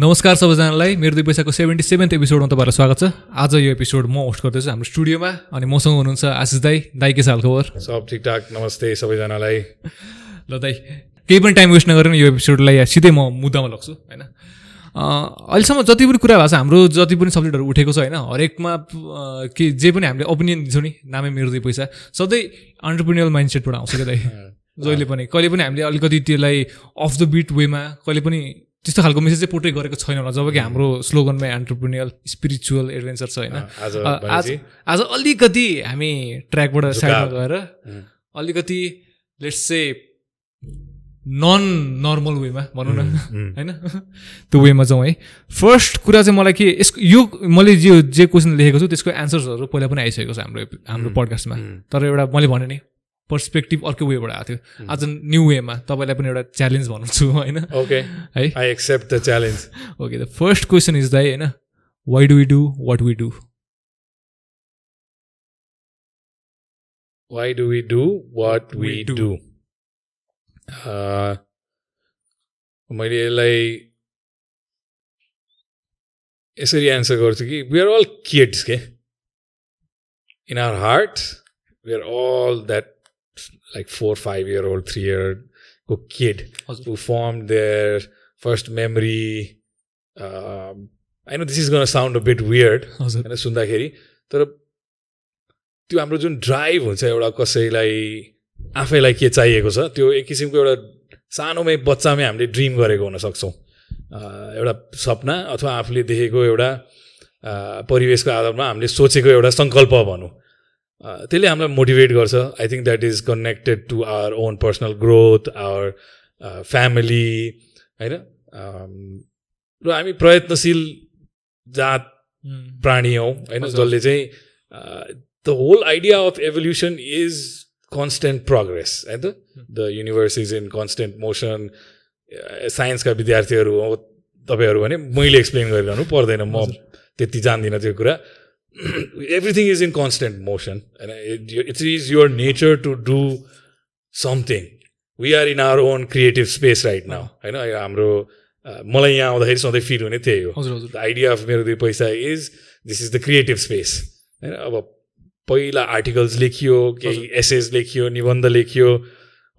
नमस्कार सबैजनालाई मेरो दुई पैसाको सेभेन्टी सेभेन्थ एपिसोडमा तपाईँलाई स्वागत छ आज यो एपिसोड म होस्ट गर्दैछु हाम्रो स्टुडियोमा अनि मसँग हुनुहुन्छ आशिष दाई दाई के छ खबर सब ठिकठाक नमस्ते सबैजनालाई ल दाई केही पनि टाइम वेस्ट नगरेर यो एपिसोडलाई सिधै म मुद्दामा लग्छु होइन अहिलेसम्म जति पनि कुरा भएको छ हाम्रो जति पनि सब्जेक्टहरू उठेको छ होइन हरेकमा के जे पनि हामीले ओपिनियन दिन्छौँ नि नामै मेरो दुई पैसा सधैँ अन्टरप्रिनियल माइन्ड सेटबाट आउँछ क्या जहिले पनि कहिले पनि हामीले अलिकति त्यसलाई अफ द बिट वेमा कहिले पनि त्यस्तो खालको मेसेज चाहिँ पोर्ट्रेट गरेको छैन होला जब कि hmm. हाम्रो स्लोगनमा एन्टरप्रिनियल स्पिरिचुअल एडभेन्चर छ होइन आज आज अलिकति हामी ट्र्याकबाट साइडमा गएर hmm। अलिकति लेट्स चाहिँ नन नर्मल वेमा भनौँ न होइन त्यो वेमा जाउँ है फर्स्ट कुरा चाहिँ मलाई के यसको यो मैले जे जे क्वेसन लेखेको छु त्यसको एन्सर्सहरू पहिला पनि आइसकेको छ हाम्रो हाम्रो पडकास्टमा तर एउटा मैले भने नि पर्सपेक्टिभ अर्को वेबाट आएको थियो आज न्यु वेमा तपाईँलाई पनि एउटा च्यालेन्ज भनाउँछु होइन ओके है I accept the challenge okay the first question is दाइ होइन why do we do what we do why do we do what we do मैले यसलाई यसरी एन्सर गर्छु कि वी आर अल किड्स के in our heart we are all that like four five year old three को kid to form their first memory no this is gonna sound a bit weird होइन सुन्दाखेरि तर त्यो हाम्रो जुन drive हुन्छ एउटा कसैलाई आफैलाई के चाहिएको छ त्यो एक किसिमको एउटा सानोमै बच्चामै हामीले ड्रिम गरेको हुनसक्छौँ एउटा सपना अथवा आफूले देखेको एउटा परिवेशको आधारमा हामीले सोचेको एउटा सङ्कल्प भनौँ त्यसले हामीलाई मोटिभेट गर्छ I think that is connected to our own personal growth our family होइन र हामी प्रयत्नशील जात प्राणी हौँ होइन जसले चाहिँ the whole idea of evolution is constant progress है त the universe is in constant motion साइन्सका विद्यार्थीहरू हो तपाईँहरू भने मैले एक्सप्लेन गरिरहनु पर्दैन म त्यति जान्दिनँ त्यो कुरा everything is in constant motion होइन it's is your nature to do something we are in our own creative space right now होइन हाम्रो मलाई यहाँ आउँदाखेरि सधैँ फिल हुने त्यही हो द आइडिया अफ मेरो दुई पैसा is this is the creative space होइन अब पहिला आर्टिकल्स लेखियो केही एसेज लेखियो निबन्ध लेखियो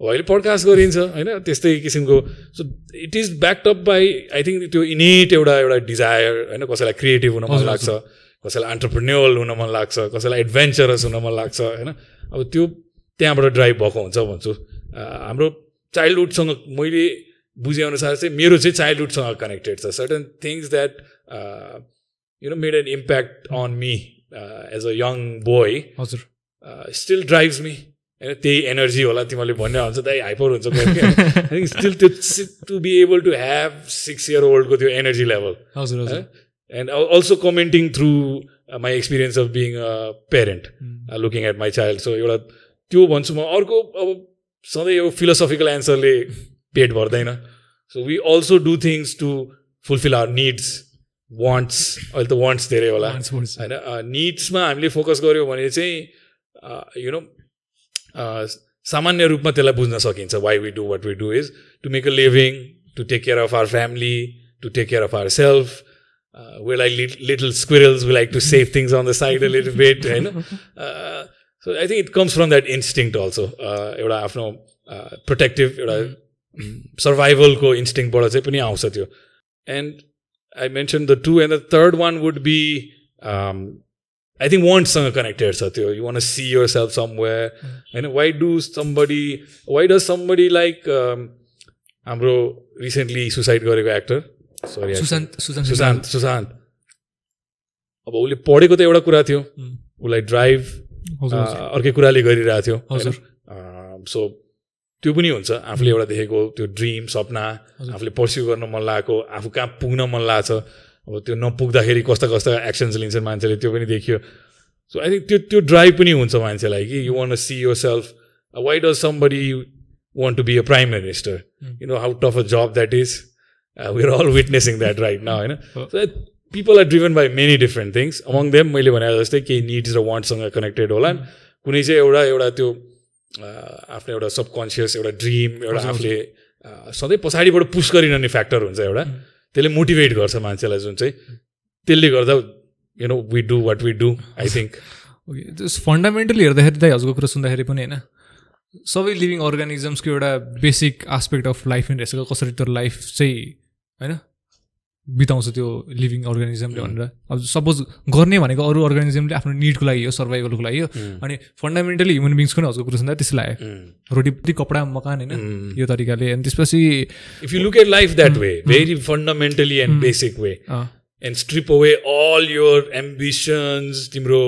अहिले पडकास्ट गरिन्छ होइन त्यस्तै किसिमको so it is backup by I think त्यो इनेट एउटा एउटा डिजायर होइन कसैलाई क्रिएटिभ हुन मन लाग्छ कसैलाई अन्टरप्रिन्युअल हुन मन लाग्छ कसैलाई एडभेन्चरस हुन मन लाग्छ होइन अब त्यो त्यहाँबाट ड्राइभ भएको हुन्छ भन्छु हाम्रो चाइल्डहुडसँग मैले बुझेअनुसार चाहिँ मेरो चाहिँ चाइल्डहुडसँग कनेक्टेड छ certain things that you know made an impact on me as a young boy हजुर स्टिल ड्राइभ्स मी होइन त्यही एनर्जी होला तिमीहरूले भन्ने हुन्छ त हाइपर हुन्छ स्टिल त्यो to be able to have six year ओल्डको त्यो एनर्जी लेभल हजुर हजुर and also commenting through my experience of being a parent looking at my child so एउटा त्यो भन्छु म अर्को अब सधैँ यो फिलोसफिकल एन्सरले पेट भर्दैन so we also do things to fulfil our needs wants अहिले त वान्ट्स धेरै होला होइन निड्समा हामीले फोकस गऱ्यौँ भने चाहिँ यु नो सामान्य रूपमा त्यसलाई बुझ्न सकिन्छ why we do what we do is to make a living to take care of our family to take care of our self we like little squirrels we like to save things on the side a little bit होइन so I think it comes from that instinct also एउटा आफ्नो protective एउटा सर्भाइभलको mm-hmm. इन्स्टिङबाट चाहिँ पनि आउँछ त्यो and I mention the two and the third one would be I think वन्टसँग connected छ त्यो you want see yourself somewhere होइन why do somebody why does somebody like हाम्रो रिसेन्टली सुसाइड गरेको एक्टर सरी सुशान्त सुशान्त सुशान्त अब उसले पढेको त एउटा कुरा थियो mm. उसलाई ड्राइभ अर्कै कुराले गरिरहेको थियो हजुर सो त्यो पनि हुन्छ आफूले एउटा देखेको त्यो ड्रिम सपना आफूले पर्स्यु गर्न मन लागेको आफू कहाँ पुग्न मन लाग्छ अब त्यो नपुग्दाखेरि कस्ता कस्ता एक्सन्स लिन्छन् मान्छेले त्यो पनि देखियो सो आई थिङ्क त्यो त्यो ड्राइभ पनि हुन्छ मान्छेलाई कि you want see yourself why does somebody want to be a prime minister you know how tough a job that is we are all witnessing that right न होइन people are driven by many different things among them मैले भने जस्तै केही needs र वान्टसँग connected होला hmm. कुनै चाहिँ एउटा एउटा त्यो आफ्नो एउटा सबकन्सियस एउटा ड्रिम एउटा आफूले सधैँ पछाडिबाट पुस गरिरहने फ्याक्टर हुन्छ एउटा त्यसले मोटिभेट गर्छ मान्छेलाई जुन चाहिँ त्यसले गर्दा you know we do what we do I think fundamentally हेर्दाखेरि त हजुरको कुरा सुन्दाखेरि पनि होइन सबै लिभिङ अर्गानिजम्सको एउटा बेसिक आस्पेक्ट अफ लाइफ रहेछ कसरी तर लाइफ चाहिँ होइन बिताउँछ त्यो लिभिङ अर्गानिजमले भनेर अब सपोज गर्ने भनेको अरू अर्गानिजमले आफ्नो निडको लागि हो सर्भाइभलको लागि हो अनि फन्डामेन्टली ह्युमन बिङ्सको नै हजुर कुरो छ आयो लाग्यो रोटी कपडा मकान होइन यो तरिकाले अनि त्यसपछि if you look at life that way very fundamentally and basic way and strip away all your ambitions तिम्रो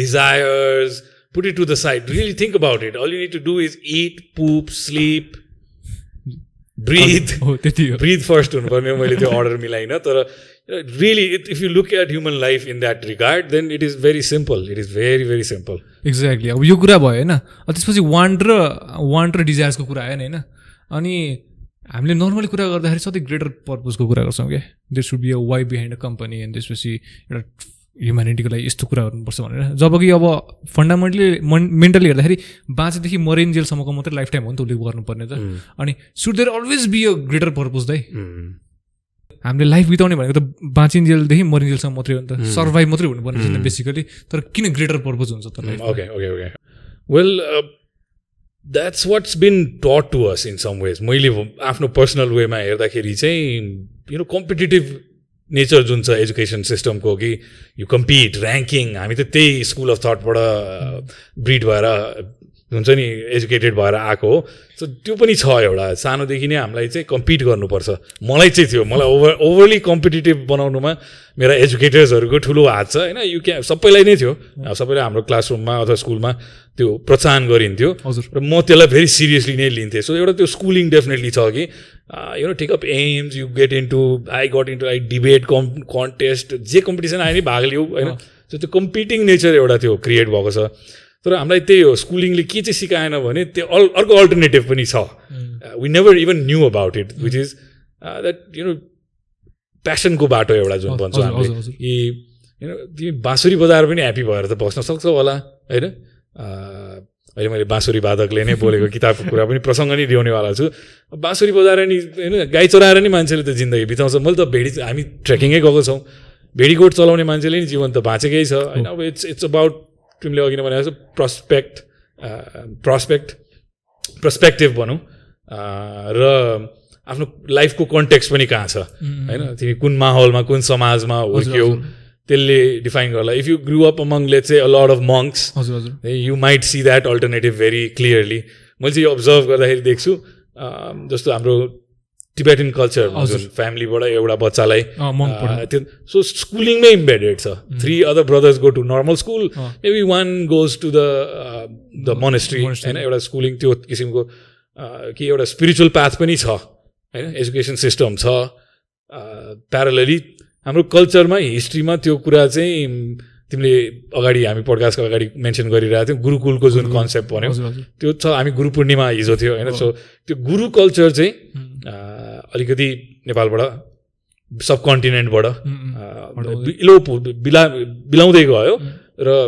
desires put it to the side really think about it all you need to do is eat poop sleep breathe oh, त्यति breathe first हुनुपर्ने मैले त्यो order मिलाइनँ तर really it if you look at human life in that regard then it is very simple it is very very simple exactly अब यो कुरा भयो होइन त्यसपछि वान्ट र वान्ट र डिजायर्सको कुरा आयो नि होइन अनि हामीले नर्मली कुरा गर्दाखेरि सधैँ ग्रेटर पर्पोजको कुरा गर्छौँ क्या that should be a why behind a company अनि त्यसपछि एउटा ह्युम्यानिटीको लागि यस्तो कुरा गर्नुपर्छ भनेर जब कि अब फन्डामेन्टली मेन्टली हेर्दाखेरि बाँचेदेखि मरेन्जेलसम्मको मात्रै लाइफ टाइम हो नि त उसले गर्नुपर्ने त अनि should there always be a greater purpose दाइ हामीले लाइफ बिताउने भनेको त बाँचिन्जेलदेखि मरिन्जेलसम्म मात्रै हो नि त सर्भाइभ मात्रै हुनुपर्ने छैन बेसिकली तर किन ग्रेटर पर्पोज हुन्छ त okay okay okay well that's what's been taught to us in some ways मैले आफ्नो पर्सनल वेमा हेर्दाखेरि चाहिँ यु नो कम्पिटेटिभ नेचर जुन छ एजुकेसन सिस्टमको कि यो कम्पिट ऱ्याङ्किङ हामी त त्यही स्कुल अफ थटबाट ब्रिड भएर हुन्छ नि एजुकेटेड भएर आएको हो सो त्यो पनि छ एउटा सानोदेखि नै हामीलाई चाहिँ कम्पिट गर्नुपर्छ मलाई चाहिँ थियो मलाई ओभर ओभरली कम्पिटेटिभ बनाउनुमा मेरा एजुकेटर्सहरूको ठुलो हात छ होइन यु क्या सबैलाई नै थियो सबैलाई हाम्रो क्लासरुममा अथवा स्कुलमा त्यो प्रोत्साहन गरिन्थ्यो र म त्यसलाई भेरी सिरियसली नै लिन्थेँ सो एउटा त्यो स्कुलिङ डेफिनेटली छ कि you know take up aims you get into I got into I debate कम् कन्टेस्ट जे कम्पिटिसन आयो नि भाग लिऊ होइन सो त्यो कम्पिटिङ नेचर एउटा त्यो क्रिएट भएको छ तर हामीलाई त्यही हो स्कुलिङले के चाहिँ सिकाएन भने त्यो अल अर्को अल्टरनेटिभ पनि छ we never even knew about it which is that you know प्यासनको बाटो एउटा जुन भन्छौँ हामीले कि यु नो तिमी बाँसुरी बजाएर पनि ह्याप्पी भएर त बस्न सक्छौ होला होइन uh, अहिले मैले बाँसुरी वादकले नै बोलेको किताबको कुरा पनि प्रसङ्ग नै ल्याउनेवाला छु बाँसुरी बजाएर नि होइन गाई चराएर नि मान्छेले त जिन्दगी बिताउँछ मैले त भेडी हामी ट्रेकिङै गएको छौँ भेडीकोट चलाउने मान्छेले नि जीवन त बाँचेकै छ oh. होइन अब इट्स इट्स अबाउट टिमले अघि नै भनेको छ प्रस्पेक्ट प्रस्पेक्ट प्रस्पेक्टिभ भनौँ uh, र आफ्नो लाइफको कन्टेक्स्ट पनि कहाँ छ mm-hmm. होइन तिमी कुन माहौलमा कुन समाजमा हुर्क्यौ त्यसले डिफाइन गर्ला if you grow up among let's a lot of monks you might see that alternative very clearly मैले चाहिँ यो अब्जर्भ गर्दाखेरि देख्छु um, जस्तो हाम्रो टिबेटियन कल्चर जुन फ्यामिलीबाट एउटा बच्चालाई त्यो सो स्कुलिङमै इम्बेडेड छ three other brothers go to normal school maybe one goes to the the monastery होइन एउटा स्कुलिङ त्यो किसिमको कि एउटा स्पिरिचुअल पाथ पनि छ होइन एजुकेसन सिस्टम छ प्यारलली हाम्रो कल्चरमा हिस्ट्रीमा त्यो कुरा चाहिँ तिमीले अगाडि हामी पोडकास्टको अगाडि मेन्सन गरिरहेको थियौँ गुरुकुलको जुन कन्सेप्ट भन्यो त्यो छ हामी गुरु पूर्णिमा हिजो थियो होइन सो त्यो गुरु कल्चर चाहिँ अलिकति नेपालबाट सब कन्टिनेन्टबाट बिलो बिला बिलाउँदै गयो र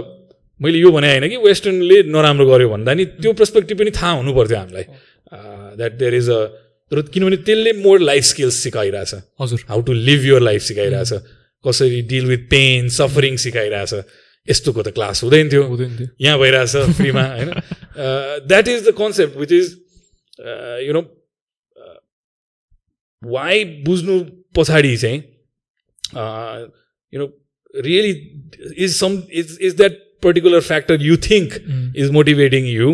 मैले यो भने होइन कि वेस्टर्नले नराम्रो गर्यो भन्दा नि त्यो पर्सपेक्टिभ पनि थाहा हुनु पर्थ्यो हामीलाई द्याट देयर इज अ र किनभने त्यसले मोर लाइफ स्किल्स सिकाइरहेछ हजुर how to live your life सिकाइरहेछ कसरी डिल विथ पेन सफरिङ सिकाइरहेछ यस्तोको त क्लास हुँदैन थियो हुँदैन थियो यहाँ भइरहेछ फ्रीमा होइन that is the concept which is you know why बुझ्नु पछाडि चाहिँ you know really is some is is that particular factor you think is motivating you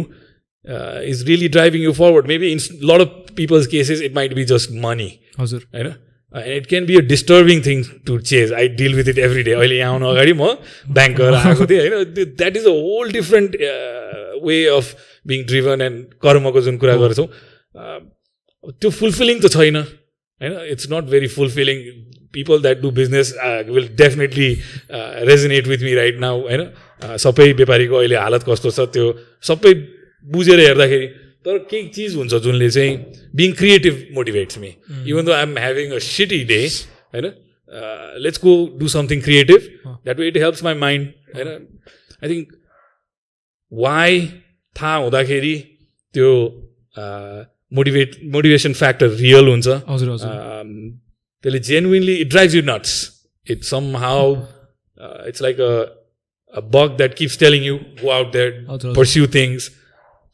is really driving you forward maybe in lot of people's cases it might be just money हजुर होइन it can be a disturbing thing to chase I deal with it every day अहिले यहाँ आउनु अगाडि म bank गरेर आएको थिएँ होइन that is a whole different way of being driven and कर्मको जुन कुरा गर्छौँ त्यो फुलफिलिङ त छैन होइन it's not very fulfilling people that do business will definitely resonate with me right now होइन सबै व्यापारीको अहिले हालत कस्तो छ त्यो सबै बुझेर हेर्दाखेरि तर केही चिज हुन्छ जुनले चाहिँ being creative motivates me even though I am having a shitty day होइन let's go do something creative that way it helps my mind होइन आई थिङ्क वाइ थाहा हुँदाखेरि त्यो uh, motivate motivation factor real हुन्छ हजुर um, त्यसले genuinely it drive you nuts it somehow it's like a bug that keeps telling you go out that pursue things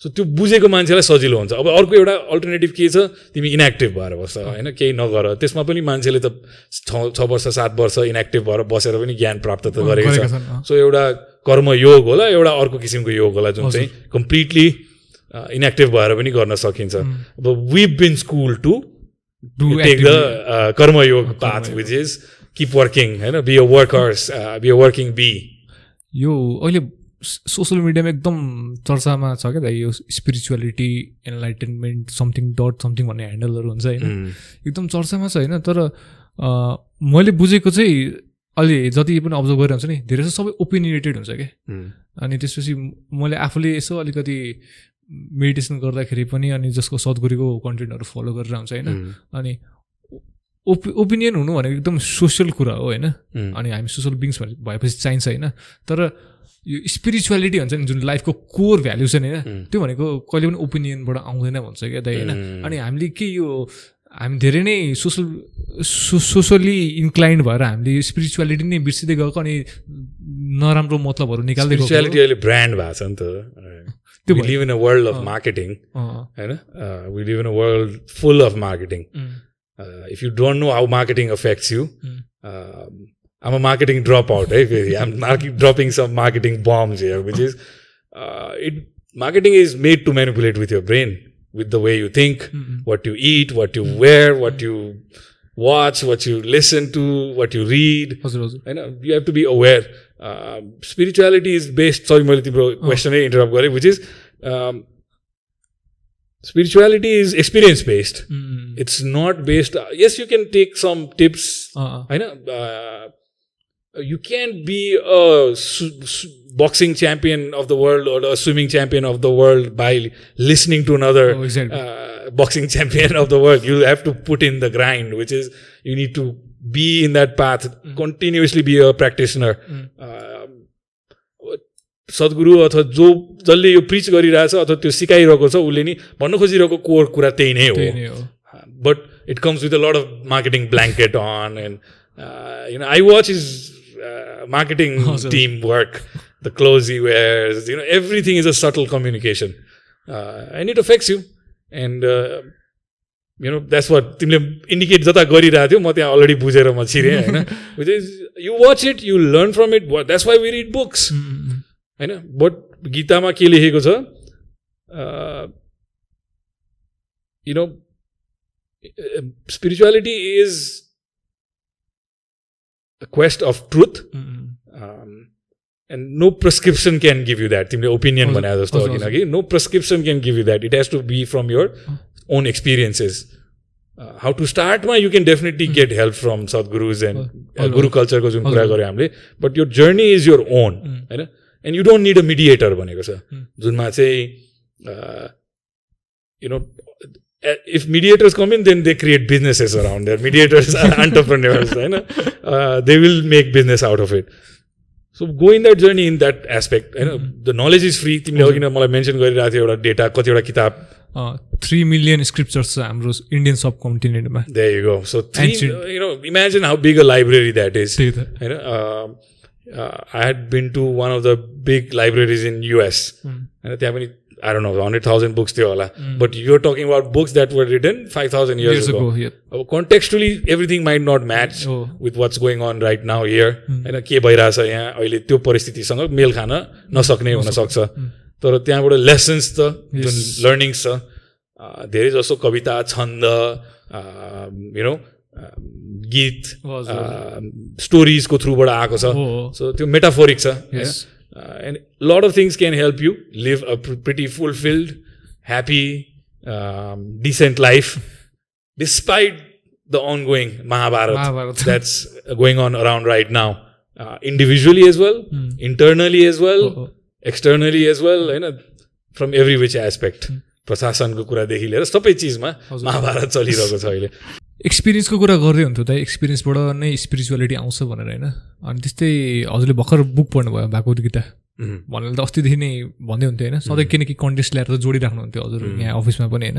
so त्यो बुझेको मान्छेलाई सजिलो हुन्छ अब अर्को एउटा अल्टरनेटिभ के छ तिमी इनएक्टिभ भएर बस्छ होइन केही नगर त्यसमा पनि मान्छेले त छ वर्ष सात वर्ष इनएक्टिभ भएर बसेर पनि ज्ञान प्राप्त त गरेको छ सो एउटा कर्मयोग होला एउटा अर्को किसिमको योग होला जुन चाहिँ कम्प्लिटली इनएक्टिभ भएर पनि गर्न सकिन्छ अब we been school to do take the karmayoga path which is keep working होइन be a workers be a working be यो अहिले सोसियल मिडियामा एकदम चर्चामा छ क्या यो spirituality enlightenment something dot something भन्ने ह्यान्डलहरू हुन्छ होइन एकदम चर्चामा छ होइन तर मैले बुझेको चाहिँ अहिले जति पनि अब्जर्भ गरेर हुन्छ नि धेरै जस्तो सबै ओपिनिएटेड हुन्छ क्या अनि त्यसपछि मैले आफूले यसो अलिकति मेडिटेसन गर्दाखेरि पनि अनि जसको सदगुरुको कन्टेन्टहरू फलो गरेर आउँछ होइन अनि ओपि ओपिनियन हुनु भनेको एकदम सोसियल कुरा हो होइन अनि हामी सोसियल बिङ्स भएपछि चाहिन्छ होइन तर यो स्पिरिचुअलिटी भन्छ नि जुन लाइफको कोर भ्याल्यु छ नि होइन त्यो भनेको कहिले पनि ओपिनियनबाट आउँदैन भन्छ क्या दाइ होइन अनि हामीले के यो हामी धेरै नै सोसल सो सोसली इन्क्लाइन्ड भएर हामीले स्पिरिचुअलिटी नै बिर्सिँदै गएको अनि नराम्रो मतलबहरू निकाल्दै ब्रान्ड भएको छ नि त we live in a world of oh. marketing oh. Eh, uh, we live in a world full of marketing mm. uh, if you don't know how marketing affects you mm. um, I'm a marketing dropout. Eh, I'm dropping some marketing bombs here, which is uh, it. Marketing is made to manipulate with your brain, with the way you think, mm -hmm. what you eat, what you mm -hmm. wear, what mm-hmm. you watch, what you listen to, what you read. You, know, you have to be aware. Spirituality is based sorry मैले तिम्रो क्वेसनै interrupt गरेँ which is spirituality is experience based it's not based yes you can take some tips होइन uh, you can't be a boxing champion of the world or a swimming champion of the world by listening to another oh, exactly. uh, boxing champion of the world. You have to put in the grind, which is you need to be in that path, mm. continuously be a practitioner. Mm. Uh, Sadhguru uh, अथवा जो जसले यो preach गरिरहेछ अथवा त्यो सिकाइरहेको छ उसले नि भन्न खोजिरहेको कोर कुरा त्यही नै हो but it comes with a lot of marketing blanket on and you know I watch is marketing team work, the clothes he wears, you know, everything is a subtle communication. Uh, and it affects you. And, you know, that's what Timle indicate jata gori already which is, you watch it, you learn from it. That's why we read books. I know. Gita ma ke lehe uh, you know, spirituality is the quest of truth and no prescription can give you that तिमीले opinion भने जस्तो किनकि no prescription can give you that it has to be from your own experiences how to स्टार्टमा you can definitely get help from Sadhguru's and guru कल्चरको जुन कुरा गऱ्यो हामीले बट यो जर्नी इज यर ओन होइन and you don't need a mediator भनेको छ जुनमा चाहिँ you no if mediators come in, then they create businesses around there. Mediators are entrepreneurs, right? Uh, they will make business out of it. So go in that journey in that aspect होइन the knowledge is free तिमीले अघि नै मलाई mention गरिरहेको थियो एउटा data कतिवटा किताब थ्री मिलियन स्क्रिप्चर्स छ हाम्रो इन्डियन सब कन्टिनेन्टमा go so you know imagine how big a library that is होइन I had been to one of the big libraries in US होइन त्यहाँ पनि I don't know hundred thousand books थियो होला but you're talking about books that were written five thousand years अब contextually everything might not match with what's going on right now here होइन के भइरहेछ यहाँ अहिले त्यो परिस्थितिसँग मेल खान नसक्ने हुनसक्छ तर त्यहाँबाट लेसन्स त जुन लर्निङ्स छ धेरै जसो कविता छन्द यु नो गीत स्टोरिजको थ्रुबाट आएको छ सो त्यो मेटाफोरिक छ and a lot of things can help you live a pretty fulfilled, happy, um, decent life, despite the ongoing Mahabharata, Mahabharata. that's going on around right now, uh, individually as well, mm. internally as well, oh. externally as well, होइन from every which aspect प्रशासनको कुरादेखि लिएर सबै चिजमा महाभारत चलिरहेको छ अहिले एक्सपिरियन्सको कुरा गर्दै हुन्थ्यो त एक्सपिरियन्सबाट नै स्पिरिचुअलिटी आउँछ भनेर होइन अनि त्यस्तै हजुरले भर्खर बुक पढ्नुभयो भागवत गीता भनेर त अस्तिदेखि नै भन्दै हुन्थ्यो होइन सधैँ किनकि कन्टेस्ट ल्याएर त जोडिराख्नुहुन्थ्यो हजुर यहाँ अफिसमा पनि होइन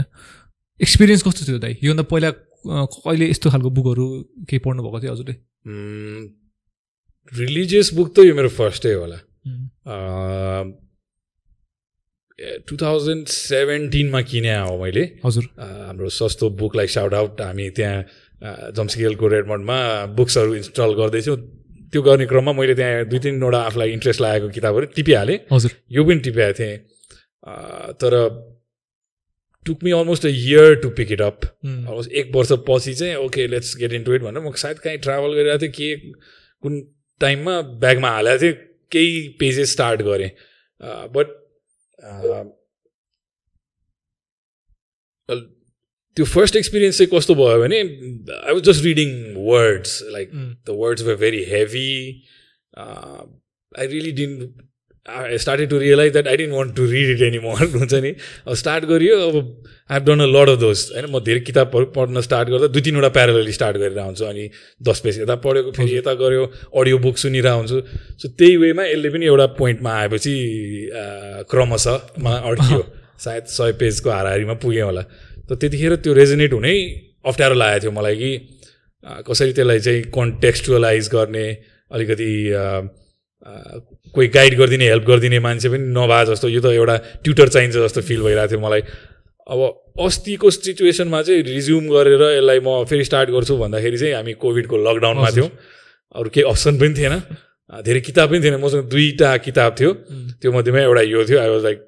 एक्सपिरियन्स कस्तो थियो दाइ योभन्दा पहिला कहिले यस्तो खालको बुकहरू केही भएको थियो हजुरले रिलिजियस बुक त यो मेरो फर्स्टै होला टु थाउजन्ड सेभेन्टिनमा किने हो मैले हजुर हाम्रो सस्तो बुकलाई साउट आउट हामी त्यहाँ जम्सिकेलको रेडमन्डमा बुक्सहरू इन्स्टल गर्दैछौँ त्यो गर्ने क्रममा मैले त्यहाँ दुई तिनवटा आफूलाई इन्ट्रेस्ट लागेको किताबहरू टिपिहालेँ हजुर यो पनि टिपिहालेको थिएँ तर took me almost a year to pick it up almost एक वर्षपछि चाहिँ okay let's get into it भनेर म सायद कहीँ ट्राभल गरिरहेको थिएँ के कुन टाइममा ब्यागमा हालेको थिएँ केही पेजेस स्टार्ट गरेँ but Um, well, the first experience I was just reading words. Like hmm. the words were very heavy. Uh, I really didn't I started to realise that I didn't want to read it any more हुन्छ नि अब start गरियो अब I have done a lot of those होइन म धेरै किताबहरू पढ्न स्टार्ट गर्दा दुई तिनवटा प्यारलली स्टार्ट गरेर आउँछु अनि दस पेज यता पढेको फेरि यता गऱ्यो अडियो बुक सुनिरहेको हुन्छु सो त्यही वेमा यसले पनि एउटा पोइन्टमा आएपछि क्रमशःमा अड्कियो सायद सय पेजको हाराहारीमा पुगेँ होला त त्यतिखेर त्यो रेजोनेट हुनै अप्ठ्यारो लागेको थियो मलाई कि कसरी त्यसलाई चाहिँ कन्टेक्स्टुअलाइज गर्ने अलिकति कोही गाइड गरिदिने हेल्प गरिदिने मान्छे पनि नभए जस्तो यो त एउटा ट्युटर चाहिन्छ जस्तो फिल भइरहेको थियो मलाई अब अस्तिको सिचुएसनमा चाहिँ रिज्युम गरेर यसलाई म फेरि स्टार्ट गर्छु भन्दाखेरि चाहिँ हामी कोभिडको लकडाउनमा थियौँ अरू केही अप्सन पनि थिएन धेरै किताब पनि थिएन मसँग दुईवटा किताब थियो त्यो मध्येमा एउटा यो थियो आई वाज लाइक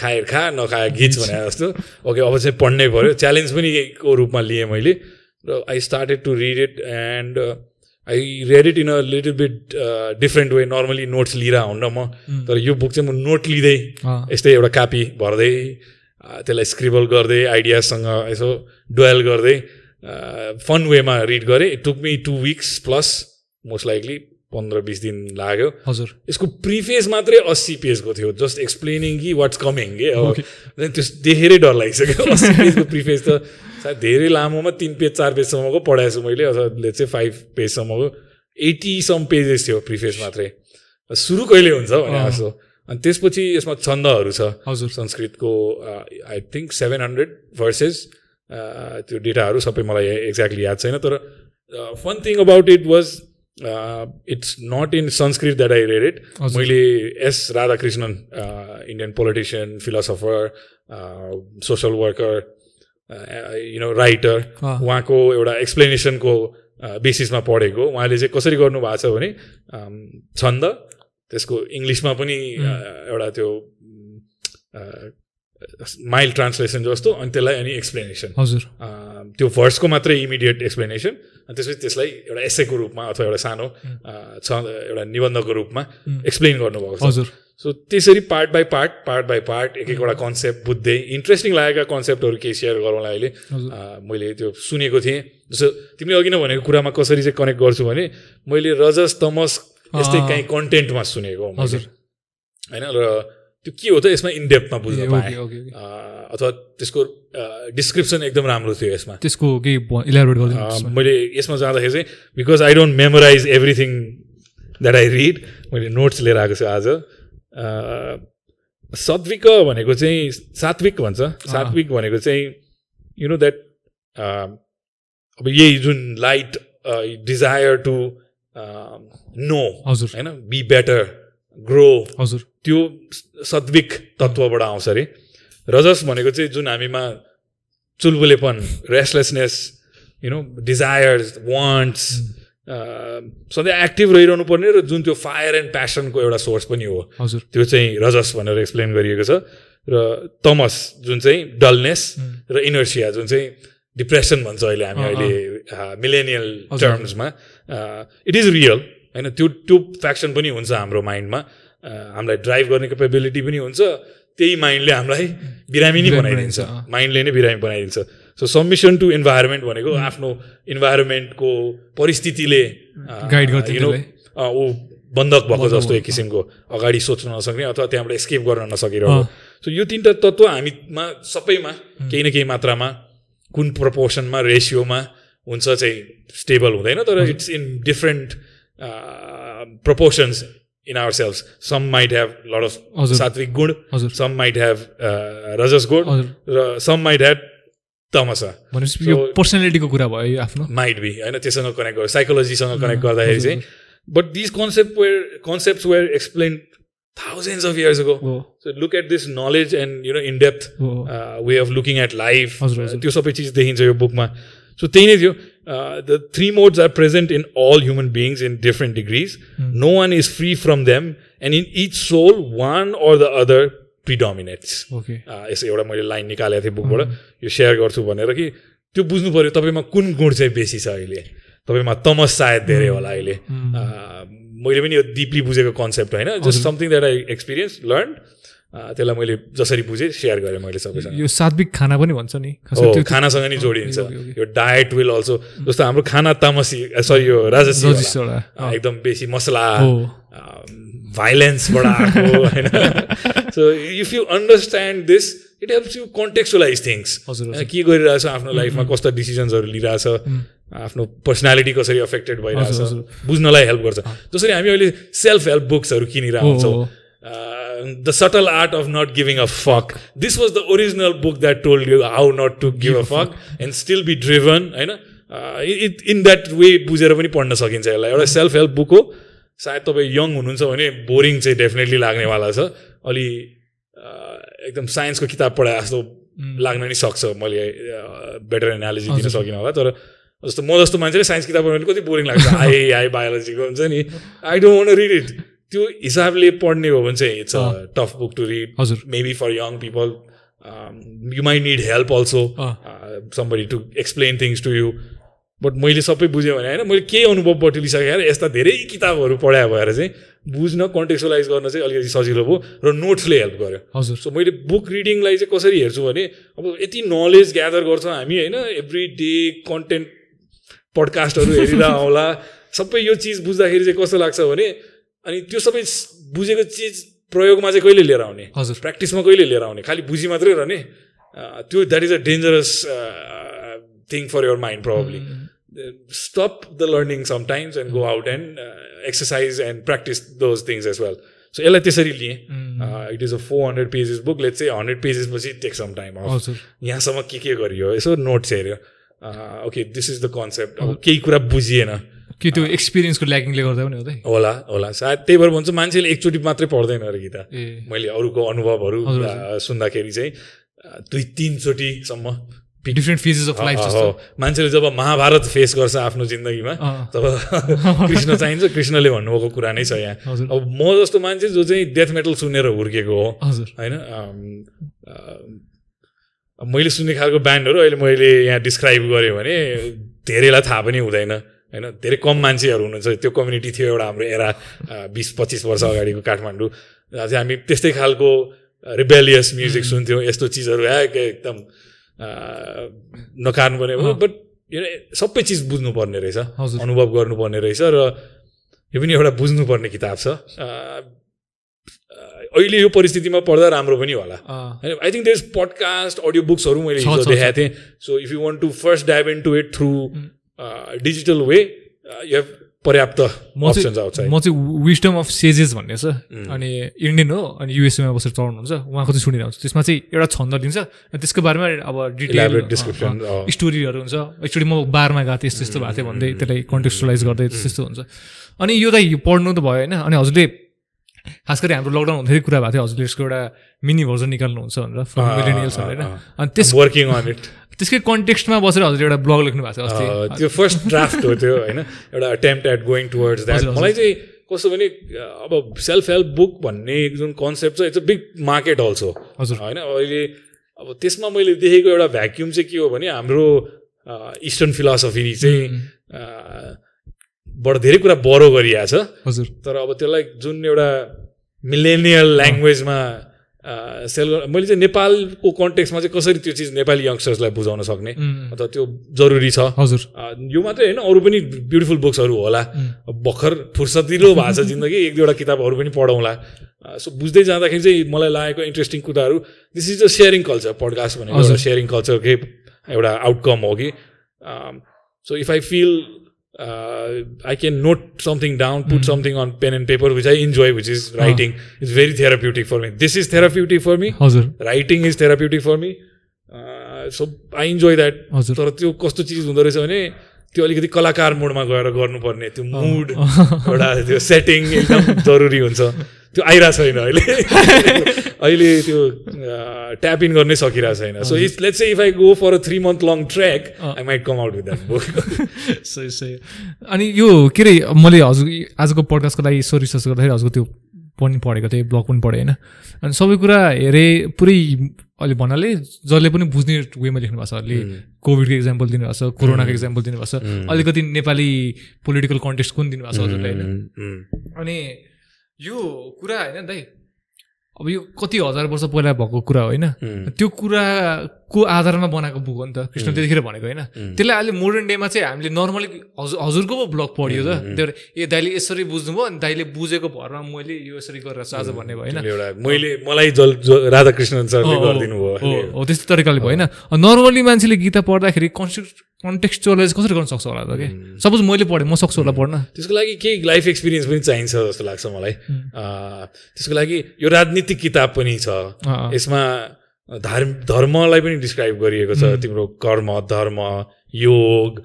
खाएर खा नखाए गिच भने जस्तो ओके अब चाहिँ पढ्नै पऱ्यो च्यालेन्ज पनि को रूपमा लिएँ मैले र I started to read it and I read it in a little bit different way normally notes लिएर हुन्न म तर यो बुक चाहिँ म नोट लिँदै यस्तै एउटा कापी भर्दै त्यसलाई स्क्रिबल गर्दै आइडियासँग यसो डुवेल गर्दै फन वेमा रिड गरेँ it took me two weeks plus most likely पन्ध्र बिस दिन लाग्यो हजुर यसको प्रिफेस मात्रै अस्सी पेजको थियो जस्ट एक्सप्लेनिङ कि वाट्स कमिङ के अब त्यस देखेरै डर लागिसक्यो अस्सी पेजको प्रिफेस त सायद धेरै लामोमा तिन पेज चार पेजसम्मको पढाएको छु मैले अथवा चाहिँ फाइभ पेजसम्मको एटीसम्म सम पेजेस थियो प्रिफेस मात्रै सुरु कहिले हुन्छ भने जस्तो अनि त्यसपछि यसमा छन्दहरू छ हजुर संस्कृतको I think seven hundred verses त्यो डेटाहरू सबै मलाई एक्ज्याक्टली याद छैन तर fun thing about it was it's not in Sanskrit that I read it मैले S Radhakrishnan Indian politician philosopher social worker you know writer उहाँको एउटा एक्सप्लेनेसनको बेसिसमा uh, पढेको उहाँले चाहिँ कसरी गर्नुभएको छ भने um, छन्द त्यसको इङ्ग्लिसमा पनि uh, एउटा त्यो uh, माइल्ड ट्रान्सलेसन जस्तो अनि त्यसलाई अनि एक्सप्लेनेसन हजुर um, त्यो भर्सको मात्रै इमिडिएट एक्सप्लेनेसन अनि त्यसपछि त्यसलाई एउटा एसेको रूपमा अथवा एउटा सानो mm. uh, छ एउटा निबन्धको रूपमा एक्सप्लेन mm. गर्नुभएको छ हजुर सो त्यसरी part by part part by part एक एकवटा कन्सेप्ट बुझ्दै इन्ट्रेस्टिङ लागेका कन्सेप्टहरू केही सेयर गरौँला अहिले uh, मैले त्यो सुनेको थिएँ जस्तो तिमीले अघि नै भनेको कुरामा कसरी चाहिँ कनेक्ट गर्छु भने मैले रजस तमस यस्तै काहीँ कन्टेन्टमा सुनेको हजुर होइन र त्यो के हो त यसमा इनडेप्थमा बुझ्नु पाएँ अथवा त्यसको डिस्क्रिप्सन एकदम राम्रो थियो यसमा त्यसको केही मैले यसमा जाँदाखेरि चाहिँ because I don't memorise everything that I read मैले नोट्स लिएर आएको छु आज सात्विक भनेको चाहिँ सात्विक भन्छ सात्विक भनेको चाहिँ यु नो द्याट अब यही जुन लाइट डिजायर टु नो हजुर होइन बी बेटर ग्रो हजुर त्यो सात्विक तत्त्वबाट आउँछ अरे रजस भनेको चाहिँ जुन हामीमा चुलबुलेपन restlessness you know desires wants सधैँ एक्टिभ रहिरहनु पर्ने र जुन त्यो फायर एन्ड प्यासनको एउटा सोर्स पनि हो हजुर त्यो चाहिँ रजस भनेर एक्सप्लेन गरिएको छ र तमस जुन चाहिँ डलनेस र इनर्सिया जुन चाहिँ डिप्रेसन भन्छ अहिले हामी अहिले मिलेनियल टर्म्समा इट इज रियल होइन त्यो त्यो फ्याक्सन पनि हुन्छ हाम्रो माइन्डमा हामीलाई ड्राइभ गर्ने केपेबिलिटी पनि हुन्छ त्यही माइन्डले हामीलाई बिरामी नै बनाइदिन्छ माइन्डले नै बिरामी बनाइदिन्छ सो सबमिसन टु इन्भाइरोमेन्ट भनेको आफ्नो इन्भाइरोमेन्टको परिस्थितिले गाइड गर्छ ऊ बन्धक भएको जस्तो एक किसिमको अगाडि सोच्न नसक्ने अथवा त्यहाँबाट एस्केप गर्न नसकिरहेको सो यो तिनवटा तत्त्व हामीमा सबैमा केही न केही मात्रामा कुन प्रपोर्सनमा रेसियोमा हुन्छ चाहिँ स्टेबल हुँदैन तर it's in different proportions in ourselves. Some might have a lot of sattvic good, some might have rajas good, uh, some might have tamasa. तमसा भनेपछि यो पर्सनालिटीको कुरा भयो Might be. बी होइन त्योसँग कनेक्ट गर्यो connect कनेक्ट गर्दाखेरि चाहिँ but this concept where concepts were explained thousands of years ago. So look at this knowledge and you know in depth way of looking at life. त्यो सबै चिज देखिन्छ यो बुकमा सो त्यही नै थियो uh, the three modes are present in all human beings in different degrees. Mm. No one is free from them. And in each soul, one or the other predominates okay यसो एउटा मैले line निकालेको थिएँ बुकबाट hmm. यो share गर्छु भनेर कि त्यो बुझ्नु पऱ्यो तपाईँमा कुन गुण चाहिँ बेसी छ अहिले तपाईँमा तमस सायद धेरै hmm. होला अहिले hmm. uh, मैले पनि यो डिपली बुझेको कन्सेप्ट होइन just something that I experience learn त्यसलाई मैले जसरी बुझेँ सेयर गरेँ मैले सबैसँग यो सात्विक खाना पनि भन्छ नि त्यो खानासँग नि जोडिन्छ यो डायट विल अल्सो जस्तो हाम्रो खाना तामसी सरी यो राजसी एकदम बेसी मसला भाइलेन्सबाट आएको होइन so if you understand this it helps you contextualise things के गरिरहेछ आफ्नो लाइफमा कस्तो डिसिजन्सहरू लिइरहेछ आफ्नो पर्सनालिटी कसरी एफेक्टेड भइरहेछ बुझ्नलाई हेल्प गर्छ जसरी हामी अहिले सेल्फ हेल्प बुक्सहरू किनिरहेको the subtle art of not giving a fuck this was the original book that told you how not to give a fuck and still be driven होइन it in that way बुझेर पनि पढ्न सकिन्छ यसलाई एउटा self help book हो सायद तपाईँ यङ हुनुहुन्छ भने बोरिङ चाहिँ डेफिनेटली लाग्नेवाला छ अलि uh, एकदम साइन्सको किताब पढाए जस्तो mm. लाग्न नि सक्छ मैले बेटर uh, एनालिजी दिन सकिनँ होला तर जस्तो म जस्तो मान्छेले साइन्स किताब पढ्यो कति बोरिङ लाग्छ आई आई बायोलोजीको हुन्छ नि I don't want read it त्यो हिसाबले पढ्ने हो भने चाहिँ it's a tough book to read हजुर maybe for young people you may need help also somebody to explain things to you but मैले सबै बुझेँ भने होइन मैले केही अनुभव बटुलिसकेँ यस्ता धेरै किताबहरू पढाए भएर चाहिँ बुझ्न कन्टेक्सुलाइज गर्न चाहिँ अलिकति सजिलो भयो र नोट्सले हेल्प गर्यो हजुर सो मैले बुक रिडिङलाई चाहिँ कसरी हेर्छु भने अब यति नलेज ग्यादर गर्छौँ हामी होइन एभ्री डे कन्टेन्ट पडकास्टहरू हेरिरह आउँला सबै यो चिज बुझ्दाखेरि चाहिँ कस्तो लाग्छ भने अनि त्यो सबै बुझेको चिज प्रयोगमा चाहिँ कहिले लिएर आउने हजुर प्र्याक्टिसमा कहिले लिएर आउने खालि बुझी मात्रै रहने त्यो that is a dangerous thing for your mind probably stop the learning sometimes and go out and exercise and practise those things as well so यसलाई त्यसरी लिएँ it is a four hundred pages book let चाहिँ hundred पेजेसपछि take some time यहाँसम्म के के गरियो यसो नोट्स हेऱ्यो okay this is the concept अब केही कुरा बुझिएन कि त्यो एक्सपिरियन्सको ल्याकिङले गर्दा पनि हो होला होला सायद त्यही भएर भन्छु मान्छेले एकचोटि मात्रै पढ्दैन अरे गीता मैले अरूको अनुभवहरू सुन्दाखेरि चाहिँ दुई तिनचोटिसम्म डिफ्रेन्ट फेजेस अफ लाइफ हो मान्छेले जब महाभारत फेस गर्छ आफ्नो जिन्दगीमा तब कृष्ण चाहिन्छ कृष्णले भन्नुभएको कुरा नै छ यहाँ अब म जस्तो मान्छे जो चाहिँ डेथ मेटल सुनेर हुर्केको हो होइन मैले सुन्ने खालको ब्यान्डहरू अहिले मैले यहाँ डिस्क्राइब गरेँ भने धेरैलाई थाहा पनि हुँदैन होइन धेरै कम मान्छेहरू हुनुहुन्छ त्यो कम्युनिटी थियो एउटा हाम्रो एरा बिस पच्चिस वर्ष अगाडिको काठमाडौँ जहाँ चाहिँ हामी त्यस्तै खालको रिबेलियस म्युजिक सुन्थ्यौँ यस्तो चिजहरू ए एकदम नकार्नुपर्ने हो बट सबै चिज बुझ्नुपर्ने रहेछ अनुभव गर्नुपर्ने रहेछ र यो पनि एउटा बुझ्नुपर्ने किताब छ अहिले यो परिस्थितिमा पढ्दा राम्रो पनि होला होइन I think there is podcast audio बुक्सहरू मैले हिजो देखाएको थिएँ so if you want to first dive into it through digital way you have पर्याप्त म चाहिँ म अफ सेजेस भन्ने छ mm. अनि इन्डियन हो अनि युएसएमा बसेर चढाउनुहुन्छ उहाँको चाहिँ सुनिरहन्छु त्यसमा चाहिँ एउटा छन्द दिन्छ त्यसको बारेमा अब डिटेल डिस्क्रिप्सन स्टोरीहरू हुन्छ एक्चुली म बारमा गएको थिएँ यस्तो यस्तो भएको थियो भन्दै mm, mm, त्यसलाई कन्टेक्सुलाइज गर्दै त्यस्तो यस्तो हुन्छ अनि यो त पढ्नु त भयो होइन अनि हजुरले खास गरी हाम्रो लकडाउन हुँदै कुरा भएको थियो हजुरले यसको एउटा मिनी भर्जन निकाल्नुहुन्छ भनेर फ्रम होइन अनि त्यस वर्किङ अन इट त्यसकै कन्टेक्स्टमा बसेर हजुर एउटा ब्लग लेख्नु भएको छ त्यो फर्स्ट ड्राफ्ट हो त्यो होइन एउटा attempt at going towards that मलाई चाहिँ कस्तो भने अब सेल्फ हेल्प बुक भन्ने जुन कन्सेप्ट छ it's a big market also हजुर होइन अहिले अब त्यसमा मैले देखेको एउटा भ्याक्युम चाहिँ के हो भने हाम्रो इस्टर्न फिलोसफी चाहिँ बाट धेरै कुरा बरो छ हजुर तर अब त्यसलाई जुन एउटा मिलेनियल ल्याङ्ग्वेजमा सेल मैले चाहिँ नेपालको कन्टेक्समा चाहिँ कसरी त्यो चिज नेपाली यङ्स्टर्सलाई बुझाउन सक्ने अन्त त्यो जरुरी छ हजुर यो मात्रै होइन अरू पनि ब्युटिफुल बुक्सहरू होला भर्खर फुर्सदिलो भएको छ जिन्दगी एक दुईवटा किताबहरू पनि पढौँला सो बुझ्दै जाँदाखेरि चाहिँ मलाई लागेको इन्ट्रेस्टिङ कुराहरू this is a sharing culture podcast भनेको सेयरिङ कल्चरकै एउटा आउटकम हो कि so if I feel I can note something down put something on pen and paper which I enjoy which is writing is very therapeutic for me this is therapeutic for me हजुर writing is therapeutic for me so I enjoy that हजुर तर त्यो कस्तो चिज हुँदो रहेछ भने त्यो अलिकति कलाकार मुडमा गएर गर्नुपर्ने त्यो मुड ah. एउटा त्यो सेटिङ एकदम जरुरी हुन्छ त्यो आइरहेको छैन अहिले अहिले त्यो ट्याप इन गर्नै सकिरहेको छैन so it's let's if I go for a three month long track I might come out with that book सही सही अनि यो के अरे मैले हजुर आजको पडकास्टको लागि यसो रिसर्च गर्दाखेरि हजुरको त्यो पनि पढेको थिएँ ब्लग पनि पढेँ होइन अनि सबै कुरा हेरेँ पुरै अहिले भन्नाले जसले पनि बुझ्ने वेमा लेख्नु भएको छ अहिले कोभिडको इक्जाम्पल दिनुभएको छ कोरोनाको इक्जाम्पल दिनुभएको छ अलिकति नेपाली पोलिटिकल कन्टेक्स्ट कुन दिनुभएको छ हजुरले होइन अनि यो कुरा होइन दाइ अब यो कति हजार वर्ष पहिला भएको कुरा होइन त्यो कुरा को आधारमा बनाएको बुक हो नि त कृष्ण त्यतिखेर भनेको होइन त्यसलाई अहिले मोडर्न डेमा चाहिँ हामीले नर्मली हजुर हजुरको पो ब्लग पढियो त त्यो ए दाइले यसरी बुझ्नुभयो अनि दाइले बुझेको भरमा मैले यो यसरी गरेर आज भन्ने भयो होइन मैले मलाई राधाकृष्ण सरले गरिदिनु भयो हो त्यस्तो तरिकाले भएन नर्मली मान्छेले गीता पढ्दाखेरि कन्सेप्ट कन्टेक्चुअलाइज कसरी गर्न सक्छ होला त के सपोज मैले पढेँ म सक्छु होला पढ्न त्यसको लागि केही लाइफ एक्सपिरियन्स पनि चाहिन्छ जस्तो लाग्छ मलाई त्यसको लागि यो राजनीतिक किताब पनि छ यसमा धार् धर्मलाई पनि डिस्क्राइब गरिएको छ तिम्रो कर्म धर्म योग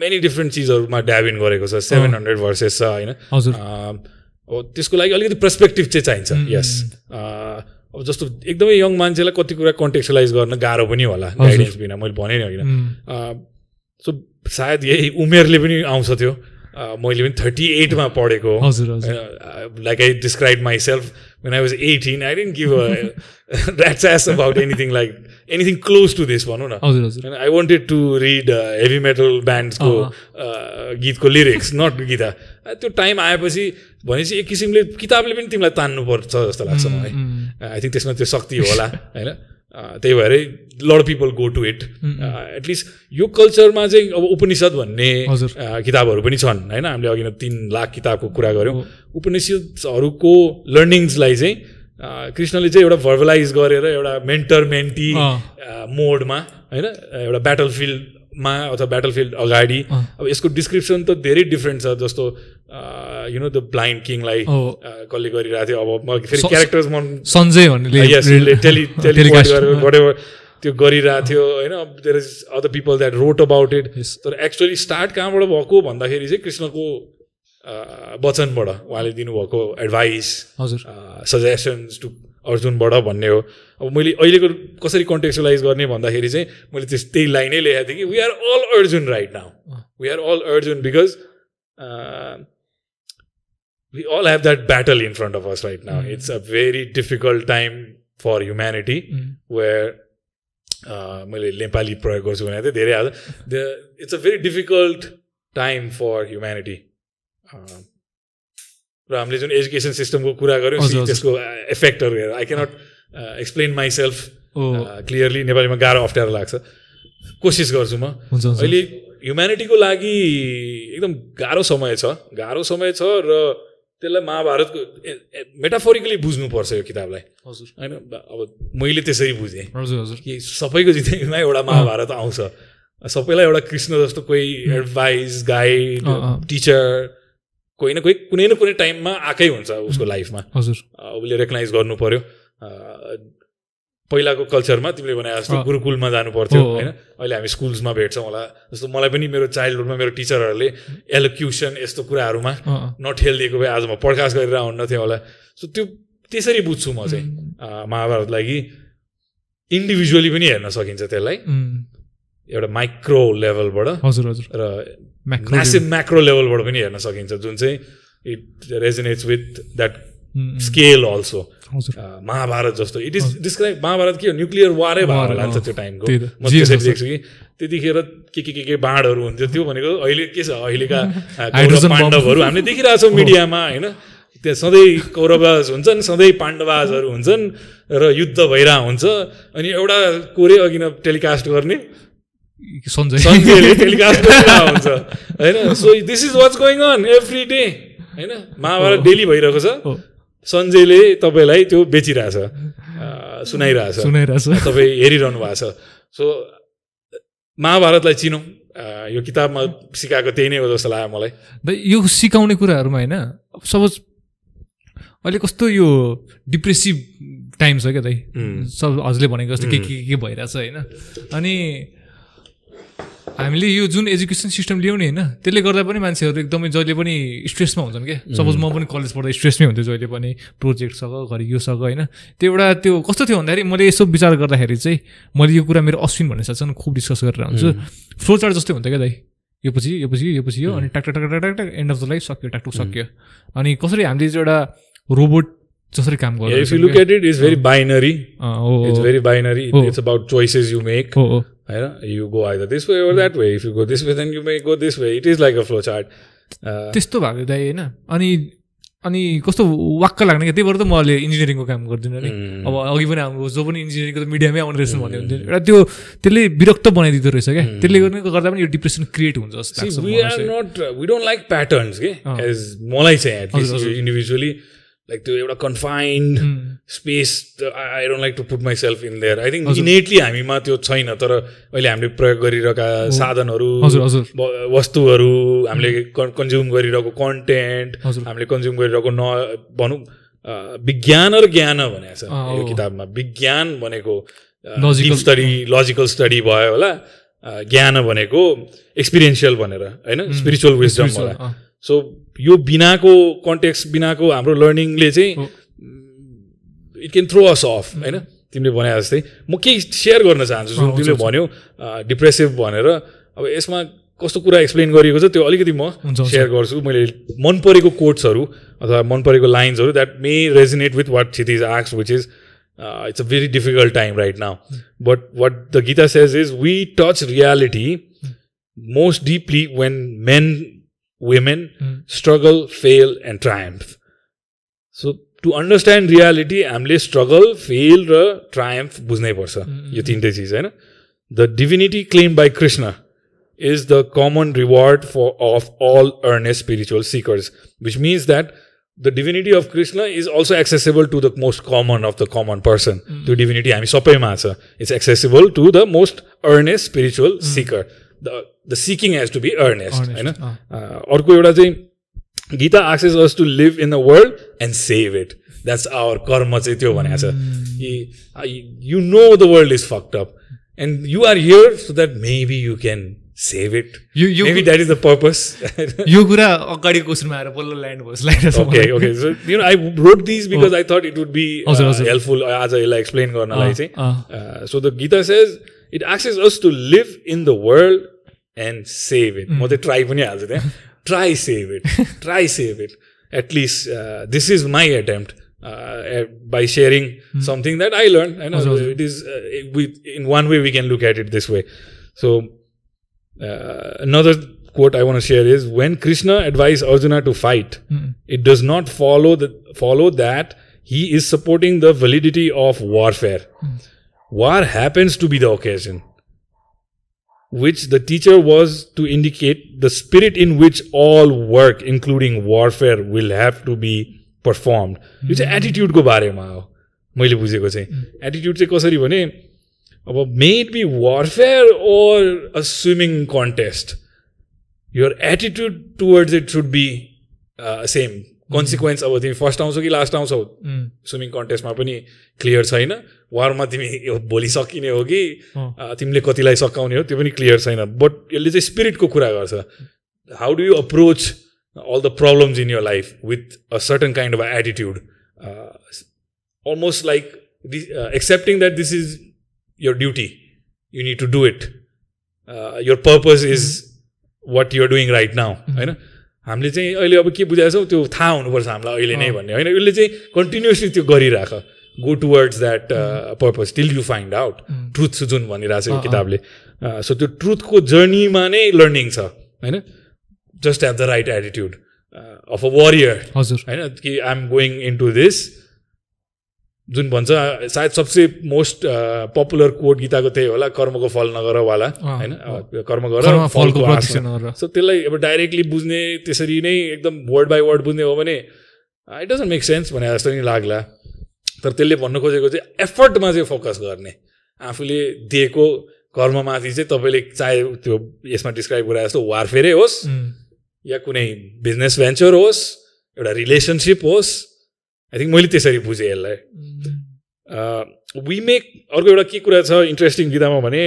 मेनी डिफ्रेन्ट चिजहरूमा ड्याबिन गरेको छ सेभेन हन्ड्रेड भर्सेस छ होइन हो त्यसको लागि अलिकति पर्सपेक्टिभ चाहिँ चाहिन्छ यस अब जस्तो एकदमै यङ मान्छेलाई कति कुरा कन्टेक्सलाइज गर्न गाह्रो पनि होला गाइडेन्स बिना मैले भने नै होइन सो सायद यही उमेरले पनि आउँछ त्यो मैले पनि थर्टी एटमा पढेको like I describe myself when I was eighteen I didn't give that's ass about anything like anything close to this भनौँ न I wanted to read heavy metal ब्यान्ड्सको गीतको लिरिक्स नट गीत त्यो टाइम आएपछि भनेपछि एक किसिमले किताबले पनि तिमीलाई तान्नुपर्छ जस्तो लाग्छ मलाई आई mm, थिङ्क mm। त्यसमा त्यो शक्ति होला होइन Uh, त्यही भएरै lot people go to it at least यो कल्चरमा चाहिँ अब उपनिषद भन्ने uh, किताबहरू पनि छन् होइन हामीले अघि नै तिन लाख किताबको कुरा गऱ्यौँ उपनिषद्हरूको लर्निङ्सलाई चाहिँ uh, कृष्णले चाहिँ एउटा भर्बलाइज गरेर एउटा मेन्टर मेन्टी मोडमा होइन एउटा ब्याटल फिल्ड मा अथवा ब्याटल फिल्ड अगाडि अब यसको डिस्क्रिप्सन त धेरै डिफ्रेन्ट छ जस्तो यु नो द ब्लाइन्ड किङलाई कसले गरिरहेको थियो अब फेरि क्यारेक्टर्स मन भन्ने त्यो गरिरहेको थियो होइन there is other people that wrote about it तर एक्चुअली स्टार्ट कहाँबाट भएको भन्दाखेरि चाहिँ कृष्णको वचनबाट उहाँले दिनुभएको एडभाइस हजुर सजेसन्स टु अर्जुनबाट भन्ने हो अब मैले अहिलेको कसरी कन्टेक्चुलाइज गर्ने भन्दाखेरि चाहिँ मैले त्यस त्यही लाइनै लेखेको थिएँ कि we are all Arjun right now we are all Arjun because we all have that battle in front of us right now it's a very difficult time for humanity where मैले नेपाली प्रयोग गर्छु भनेको थिएँ धेरै हाल्छ it's a very difficult time for humanity र हामीले जुन एजुकेसन सिस्टमको कुरा गऱ्यौँ त्यसको इफेक्टहरू हेरेर I cannot explain myself clearly नेपालीमा गाह्रो अप्ठ्यारो लाग्छ कोसिस गर्छु म अहिले ह्युम्यानिटीको लागि एकदम गाह्रो समय छ गाह्रो समय छ र त्यसलाई महाभारतको मेटाफोरिकली बुझ्नुपर्छ यो किताबलाई हजुर होइन अब मैले त्यसरी बुझेँ हजुर हजुर कि सबैको जिन्दगीमा एउटा महाभारत आउँछ सबैलाई एउटा कृष्ण जस्तो कोही एडभाइस गाइड टिचर कोही न कोही कुनै न कुनै टाइममा आएकै हुन्छ उसको लाइफमा हजुर उसले रेकगनाइज गर्नु पर्यो पहिलाको कल्चरमा तिमीले भने जस्तो गुरुकुलमा जानु पर्थ्यो होइन अहिले हामी स्कुल्समा भेट्छौँ होला जस्तो मलाई पनि मेरो चाइल्डहुडमा मेरो टिचरहरूले एलोक्युसन यस्तो कुराहरूमा नठेलिदिएको भए आज म पड्काश गरेर आउन्नथेँ होला सो त्यो त्यसरी बुझ्छु म चाहिँ महाभारत लागि इन्डिभिजुअली पनि हेर्न सकिन्छ त्यसलाई एउटा माइक्रो लेभलबाट हजुर हजुर र म्यासिभ म्याक्रो लेभलबाट पनि हेर्न सकिन्छ जुन चाहिँ it resonates with that scale also Mahabharata जस्तो इट इज डिस्क्राइब महाभारत के हो न्युक्लियर वारै भएर लान्छ त्यो टाइमको देख्छु कि त्यतिखेर के के के के बाँडहरू हुन्थ्यो त्यो भनेको अहिले के छ अहिलेका पाण्डवहरू हामीले देखिरहेको छौँ मिडियामा होइन त्यहाँ सधैँ कौरवाज हुन्छन् सधैँ पाण्डवाजहरू हुन्छन् र युद्ध भइरहेको हुन्छ अनि एउटा कोरे अघि न टेलिकास्ट गर्ने सन्जयले हुन्छ होइन so this is what's going on every day होइन महाभारत डेली भइरहेको छ सञ्जयले तपाईँलाई त्यो बेचिरहेछ सुनाइरहेछ सुनाइरहेछ तपाईँ हेरिरहनु भएको छ सो महाभारतलाई चिनौँ यो किताबमा सिकाएको त्यही नै हो जस्तो लाग्यो मलाई यो सिकाउने कुराहरूमा होइन सपोज अहिले कस्तो यो डिप्रेसिभ टाइम छ क्या दाइ सब हजुरले भनेको जस्तो के के के भइरहेछ होइन अनि हामीले यो जुन एजुकेसन सिस्टम नि होइन त्यसले गर्दा पनि मान्छेहरू एकदमै जहिले पनि स्ट्रेसमा हुन्छन् क्या सपोज म पनि कलेज पढ्दा स्ट्रेसमै हुन्थ्यो जहिले पनि प्रोजेक्ट सक घरि यो सक होइन त्यो एउटा त्यो कस्तो थियो भन्दाखेरि मैले यसो विचार गर्दाखेरि चाहिँ मैले यो कुरा मेरो अश्विन भन्ने साथसँग खुब डिस्कस गरेर हुन्छु फ्लो चार्ट जस्तै हुन्थ्यो क्या दाइ यो पछि यो पछि यो पछि यो अनि talk talk talk talk end of the life सक्यो टाकटुक सक्यो अनि कसरी हामीले चाहिँ एउटा रोबोट जसरी काम गर्छ it is very binary it's very binary it's about choices you make होइन you go I this way or that way if you go this way then you may go this way it is like a flow chart त्यस्तो भएको दाइ होइन अनि अनि कस्तो वाक्क लाग्ने क्या त्यही भएर त अहिले इन्जिनियरिङको काम गर्दिनँ नि अब अघि पनि हाम्रो जो पनि इन्जिनियरिङको त मिडियामै आउने रहेछ भन्ने हुन्थ्यो एउटा त्यो त्यसले विरक्त बनाइदिँदो रहेछ क्या त्यसले गर्ने गर्दा पनि यो डिप्रेसन क्रिएट हुन्छ जस्तो we are we don't like के एज मलाई चाहिँ इन्डिभिजुअली लाइक त्यो एउटा confined space I don't like to put myself in there I think innately हामीमा त्यो छैन तर अहिले हामीले प्रयोग गरिरहेका साधनहरू वस्तुहरू हामीले hmm. कन्ज्युम गरिरहेको कन्टेन्ट हामीले कन्ज्युम गरिरहेको न भनौँ विज्ञान र ज्ञान भनेको छ यो किताबमा विज्ञान भनेको स्टडी लजिकल स्टडी भयो होला ज्ञान भनेको एक्सपिरियन्सियल भनेर होइन स्पिरिचुअल hmm। विजडम होला सो यो बिनाको कन्टेक्स्ट बिनाको हाम्रो लर्निङले चाहिँ it can throw us off होइन तिमीले भने जस्तै म केही सेयर गर्न चाहन्छु जुन तिमीले भन्यौ डिप्रेसिभ भनेर अब यसमा कस्तो कुरा एक्सप्लेन गरिएको छ त्यो अलिकति म सेयर गर्छु मैले मन परेको कोट्सहरू अथवा मन परेको लाइन्सहरू that may resonate with what छिट इज आक्स which is it's a very difficult time right now but what the Gita says is we touch reality most deeply when men women mm. struggle, fail, and triumph. So to understand reality हामीले struggle fail र triumph बुझ्नैपर्छ यो तिनटै चिज होइन the divinity claim by Krishna is the common reward for of all earnest spiritual seekers which means that the divinity of Krishna is also accessible to the most common of the common person त्यो divinity हामी सबैमा छ it's accessible to the most earnest spiritual seeker the the seeking has to be earnest होइन अर्को एउटा चाहिँ Gita asks us to live in the world and save it that's our karma चाहिँ त्यो भनेको छ कि you know the world is fucked up and you are here so that maybe you can save it you maybe that is the purpose यो कुरा अगाडिको क्वेसनमा आएर बल्ल ल्यान्ड भयो okay okay you know I wrote this because I thought it would be helpful आज यसलाई explain गर्नलाई चाहिँ so the Gita says it asks us to live in the world and save it. म चाहिँ ट्राई पनि हाल्छु त्यहाँ try save it try save it at least this is my by sharing hmm. something that I learned. I know it is uh, we, in one way we can look at it this way. So uh, another quote I want to share is when Krishna advised Arjuna to fight, mm. it does not follow the follow that he is supporting the validity of warfare. Mm. War happens to be the occasion which the teacher was to indicate the spirit in which all work, including warfare, will have to be performed. यो चाहिँ एटिट्युडको बारेमा हो मैले बुझेको चाहिँ attitude hmm. चाहिँ कसरी भने अब maybe warfare or a swimming contest your attitude towards it should be uh, same consequence अब तिमी फर्स्ट आउँछौ कि लास्ट आउँछौ स्विमिङ कन्टेस्टमा पनि क्लियर छैन वारमा तिमी यो भोलि सकिने हो कि तिमीले कतिलाई सकाउने हो त्यो पनि क्लियर छैन बट यसले चाहिँ स्पिरिटको कुरा गर्छ how do you approach all the problems in your life with a certain kind of attitude almost like the accepting that this is your duty you need to do it your purpose is what you're doing right now होइन हामीले चाहिँ अहिले अब के छौँ त्यो थाहा हुनुपर्छ हामीलाई अहिले नै भन्ने होइन यसले चाहिँ कन्टिन्युसली त्यो गरिराख go towards that purpose till you find out truth जुन भनिरहेको छ यो किताबले सो त्यो ट्रुथको जर्नीमा नै लर्निङ छ होइन just have the right attitude of a warrior हजुर होइन कि I am going into this जुन भन्छ सायद सबसे मोस्ट पपुलर कोड गीताको त्यही होला कर्मको फल नगर वाला होइन कर्म गर फलको सो त्यसलाई अब डाइरेक्टली बुझ्ने त्यसरी नै एकदम वर्ड बाई वर्ड बुझ्ने हो भने इट डजन्ट मेक सेन्स भने जस्तो नि लाग्ला तर त्यसले भन्नु खोजेको चाहिँ एफर्टमा चाहिँ फोकस गर्ने आफूले दिएको कर्ममाथि चाहिँ तपाईँले चाहे त्यो यसमा डिस्क्राइब गरे जस्तो वारफेरै होस् या कुनै बिजनेस भेन्चर होस् एउटा रिलेसनसिप होस् आई थिङ्क मैले त्यसरी बुझेँ यसलाई वी मेक अर्को एउटा के कुरा छ इन्ट्रेस्टिङ गीतामा भने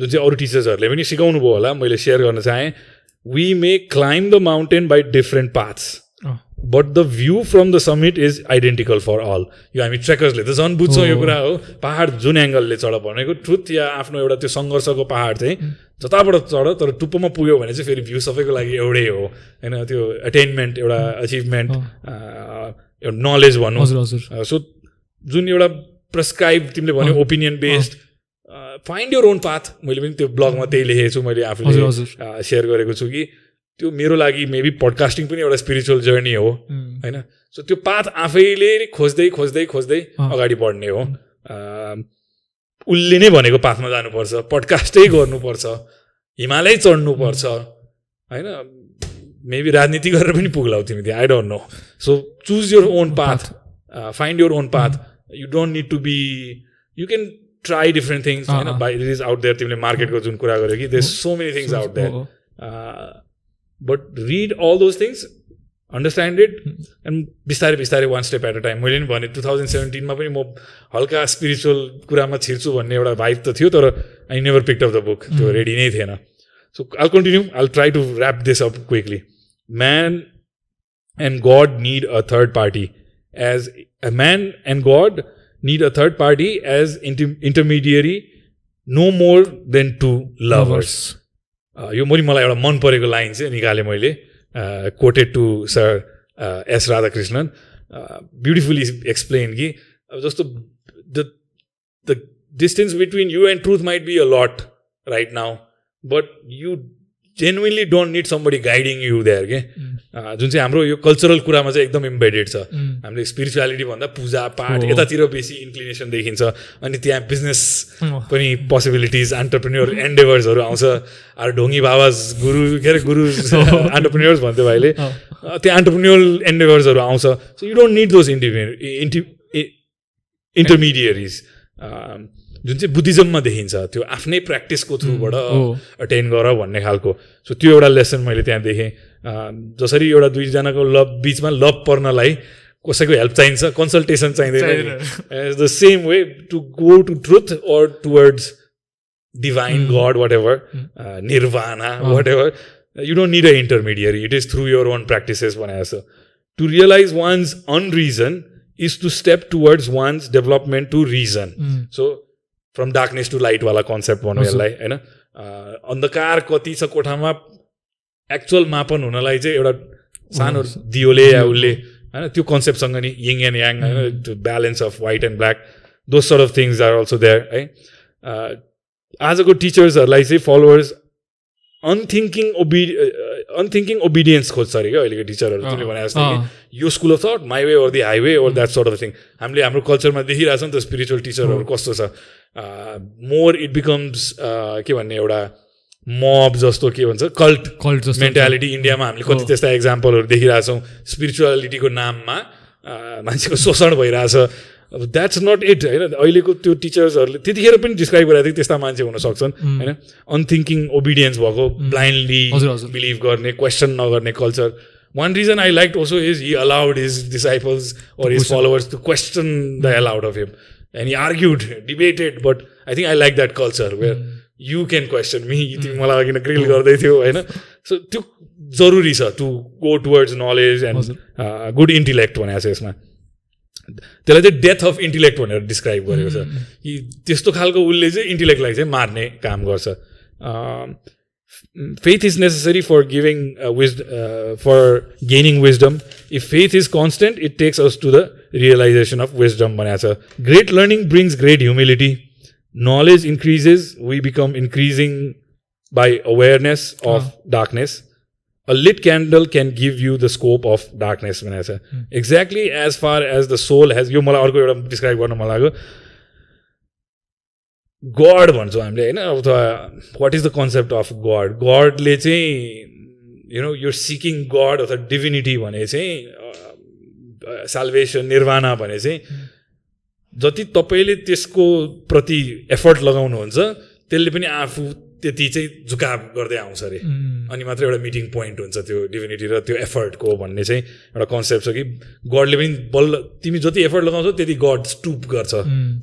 जुन चाहिँ अरू टिचर्सहरूले पनि सिकाउनु भयो होला मैले सेयर गर्न चाहेँ we make climb the mountain by different paths but the view from the summit is identical for all यो हामी ट्रेकर्सले त झन् बुझ्छौँ यो कुरा हो पाहाड जुन एङ्गलले चढ भनेको ट्रुथ या आफ्नो एउटा त्यो सङ्घर्षको पाहाड चाहिँ जताबाट चढ तर टुप्पोमा पुग्यो भने चाहिँ फेरि भ्यू सबैको लागि एउटै हो होइन त्यो एटेनमेन्ट एउटा अचिभमेन्ट एउटा नलेज भनौँ हजुर हजुर सो जुन एउटा प्रेस्क्राइब तिमीले भन्यो opinion based find your own path मैले पनि त्यो ब्लगमा त्यही लेखेको छु मैले आफूले सेयर गरेको छु कि त्यो मेरो लागि मेबी पडकास्टिङ पनि एउटा स्पिरिचुअल जर्नी हो होइन सो त्यो पाथ आफैले खोज्दै खोज्दै खोज्दै अगाडि बढ्ने हो उसले नै भनेको पाथमा जानुपर्छ पडकास्टै गर्नुपर्छ हिमालय चढ्नुपर्छ होइन मेबी राजनीति गरेर पनि पुग्लाउ तिमी त्यहाँ I don't know so choose your own path find your own path you don't need to be you can try different things होइन by it is out there तिमीले मार्केटको जुन कुरा गर्यो कि there so many things out there but read all those things understand it and बिस्तारै बिस्तारै one step at a time मैले पनि भने टु थाउजन्ड सेभेन्टिनमा पनि म हल्का स्पिरिचुअल कुरामा छिर्छु भन्ने एउटा भाइब त थियो तर I never picked off the book त्यो रेडी नै थिएन So I'll continue. I'll try to wrap this up quickly. Man and God need a third party. As a man and God need a third party as intermediary, no more than two lovers. Uh, lines mm-hmm. uh, quoted to Sir uh, S. Radhakrishnan. Uh, beautifully explained. Ki, uh, just the, the distance between you and truth might be a lot right now. But you genuinely don't need somebody guiding you there के जुन चाहिँ हाम्रो यो cultural कुरामा चाहिँ एकदम embedded छ hmm. हामीले स्पिरिचुअलिटी भन्दा पूजा पाठ oh. यतातिर बेसी इन्क्लिनेसन देखिन्छ अनि त्यहाँ बिजनेस hmm. पनि पोसिबिलिटिज अन्टरप्रिन्योर एन्डेभर्सहरू आउँछ आर ढोङ्गी बाबाज गुरु के अरे गुरु अन्टरप्रिन्योर्स भन्थ्यो भाइले oh. त्यहाँ अन्टरप्रिन्योर एन्डेभर्सहरू आउँछ so you don't need those inter inter intermediaries जुन चाहिँ बुद्धिज्ममा देखिन्छ त्यो आफ्नै प्र्याक्टिसको थ्रुबाट अटेन गर भन्ने खालको सो त्यो एउटा लेसन मैले त्यहाँ देखेँ जसरी एउटा दुईजनाको लभ बिचमा लभ पर्नलाई कसैको हेल्प चाहिन्छ कन्सल्टेसन चाहिँदैन as the same way to go to truth or towards divine god whatever nirvana whatever you don't need a intermediary it is through your own practices भने जस्तो to realize one's own reason is to step towards one's development to reason so from darkness to लाइटवाला concept भनौँ यसलाई होइन अन्धकार कति छ कोठामा एक्चुअल मापन हुनलाई चाहिँ एउटा सानो दियोले या उसले होइन त्यो कन्सेप्टसँग नि यङ एन्ड याङ होइन त्यो balance of white and black those sort of things are also there है आजको टिचर्सहरूलाई चाहिँ फलोवर्स अनथिङ्किङ ओबि अनथिङ्किङ ओबिडियन्स खोज्छ अरे क्या अहिलेको टिचरहरू तिमीले भने जस्तो यो school of thought my way or the highway or that sort of thing हामीले हाम्रो कल्चरमा देखिरहेछौँ नि त स्पिरिचुअल टिचरहरू कस्तो छ मोर इट बिकम्स के भन्ने एउटा मब जस्तो के भन्छ कल्ट कल्ट मेन्टालिटी इन्डियामा हामीले कति त्यस्ता इक्जाम्पलहरू देखिरहेछौँ स्पिरिचुअलिटीको नाममा मान्छेको शोषण भइरहेछ अब द्याट्स नट इट होइन अहिलेको त्यो टिचर्सहरूले त्यतिखेर पनि डिस्क्राइब गरेको थियो त्यस्ता मान्छे हुन सक्छन् होइन अनथिङ्किङ ओबिडियन्स भएको ब्लाइन्डली बिलिभ गर्ने क्वेसन नगर्ने culture one reason I like also is he allowed his disciples or his followers to question the allowed of him and यी argued debated but I think I like that culture where you can question me तिमी मलाई अघि grill गर्दै थियो होइन so त्यो जरुरी छ to go towards knowledge and good intellect भनेको छ यसमा त्यसलाई चाहिँ डेथ अफ इन्टिलेक्ट भनेर डिस्क्राइब गरेको छ कि त्यस्तो खालको उसले चाहिँ इन्टिलेक्टलाई चाहिँ मार्ने काम गर्छ faith is necessary for giving wis for gaining wisdom if faith is constant it takes us to the realization of wisdom भनेको छ great learning brings great humility knowledge increases we become increasing by awareness of darkness a lit candle can give you the scope of darkness भनेर छ exactly as far as the soul has यो मलाई अर्को एउटा describe गर्न मन लाग्यो God भन्छौँ हामीले होइन अथवा what is the concept of god गडले चाहिँ यु नो यो सिकिङ गड अथवा डिभिनिटी भने चाहिँ साल्भेसन निर्वाणा भने चाहिँ जति तपाईँले त्यसको प्रति एफर्ट लगाउनुहुन्छ त्यसले पनि आफू त्यति चाहिँ झुकाव गर्दै आउँछ अरे अनि मात्र एउटा मिटिङ पोइन्ट हुन्छ त्यो डिभिनिटी र त्यो एफर्टको भन्ने चाहिँ एउटा कन्सेप्ट छ कि गडले पनि बल्ल तिमी जति एफर्ट लगाउँछौ त्यति गड स्टुप गर्छ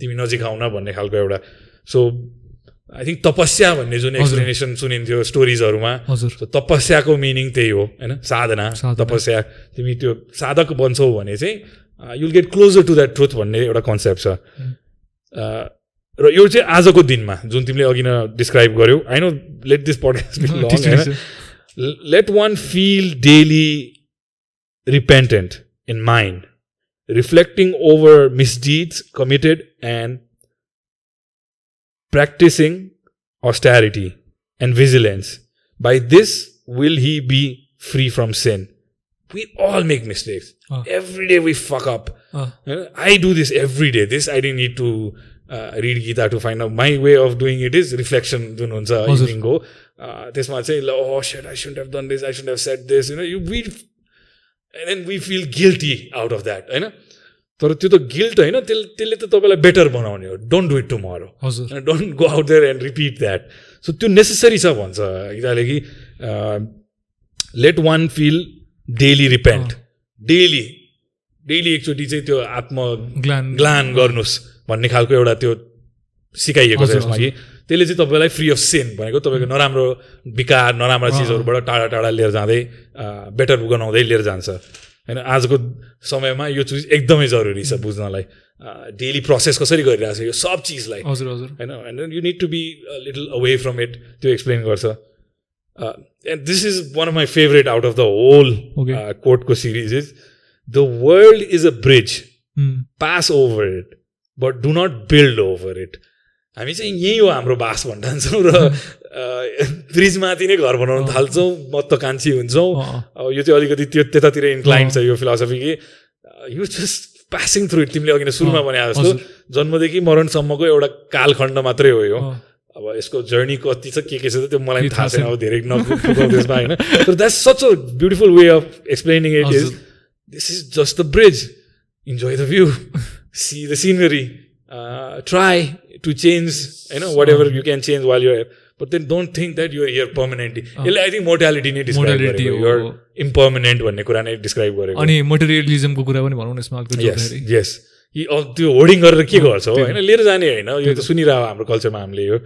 तिमी नजिक आउन भन्ने खालको एउटा सो आई थिङ्क तपस्या भन्ने जुन एक्सप्लेनेसन सुनिन्थ्यो स्टोरिजहरूमा तपस्याको मिनिङ त्यही हो होइन साधना तपस्या तिमी त्यो साधक बन्छौ भने चाहिँ you'll get closer to that truth भन्ने एउटा कन्सेप्ट छ र यो चाहिँ आजको दिनमा जुन तिमीले अघि न डिस्क्राइब गर्यौ I know let this podcast let one feel daily repentant in mind reflecting over misdeeds committed and practising austerity and vigilance by this will he be free from sin we all make mistakes every day day we I do this every day this I day. Need to read Gita to find out my way of doing it is reflection जुन हुन्छ इभिनिङको त्यसमा चाहिँ ल ओ said I shouldn't have done this I shouldn't have said this होइन you we and then we feel guilty out of that होइन तर त्यो त गिल्ट होइन त्यसले त्यसले त तपाईँलाई बेटर बनाउने हो डोन्ट डु इट टु मर हजुर don't go out there and repeat that so त्यो नेसेसरी छ भन्छ गीताले कि let one feel daily repent daily daily एकचोटि चाहिँ त्यो आत्म ग्लान ग्लान गर्नुहोस् भन्ने खालको एउटा त्यो सिकाइएको छ यसमा कि त्यसले चाहिँ तपाईँलाई फ्री अफ सेन भनेको तपाईँको नराम्रो विकार नराम्रा चिजहरूबाट टाढा टाढा लिएर जाँदै बेटर बनाउँदै लिएर जान्छ होइन आजको समयमा यो चिज एकदमै जरुरी छ बुझ्नलाई डेली प्रोसेस कसरी गरिरहेको छ यो सब चिजलाई हजुर हजुर होइन होइन you need to be little away from it त्यो एक्सप्लेन गर्छ and this is one of my favourite out of the whole कोर्टको series is the world is a bridge pass over it but do not build over it हामी चाहिँ यहीँ हो हाम्रो बास भन्छौँ र ब्रिजमाथि नै घर बनाउन थाल्छौँ महत्त्वकाङ्क्षी हुन्छौँ अब यो चाहिँ अलिकति त्यो त्यतातिर इन्क्लाइन छ यो फिलोसफी कि you just passing through it तिमीले अघि नै सुरुमा भने जस्तो जन्मदेखि मरणसम्मको एउटा कालखण्ड मात्रै हो यो अब यसको जर्नी कति छ के के छ त्यो मलाई थाहा छैन अब धेरै त्यसमा होइन तर that's such a beautiful way of explaining it is this is just the bridge enjoy the view see the scenery try to change होइन whatever you can change wall you you're but then don't don't think you you're here यसलाई I think mortality नै describe गरेको impermanent भन्ने कुरा नै describe गरेको अनि मटेरियलिजमको कुरा पनि भनौँ न यसमा यस यी त्यो होर्डिङ गरेर के ah, गर्छ हो होइन लिएर जाने होइन यो त सुनिरह हाम्रो कल्चरमा हामीले यो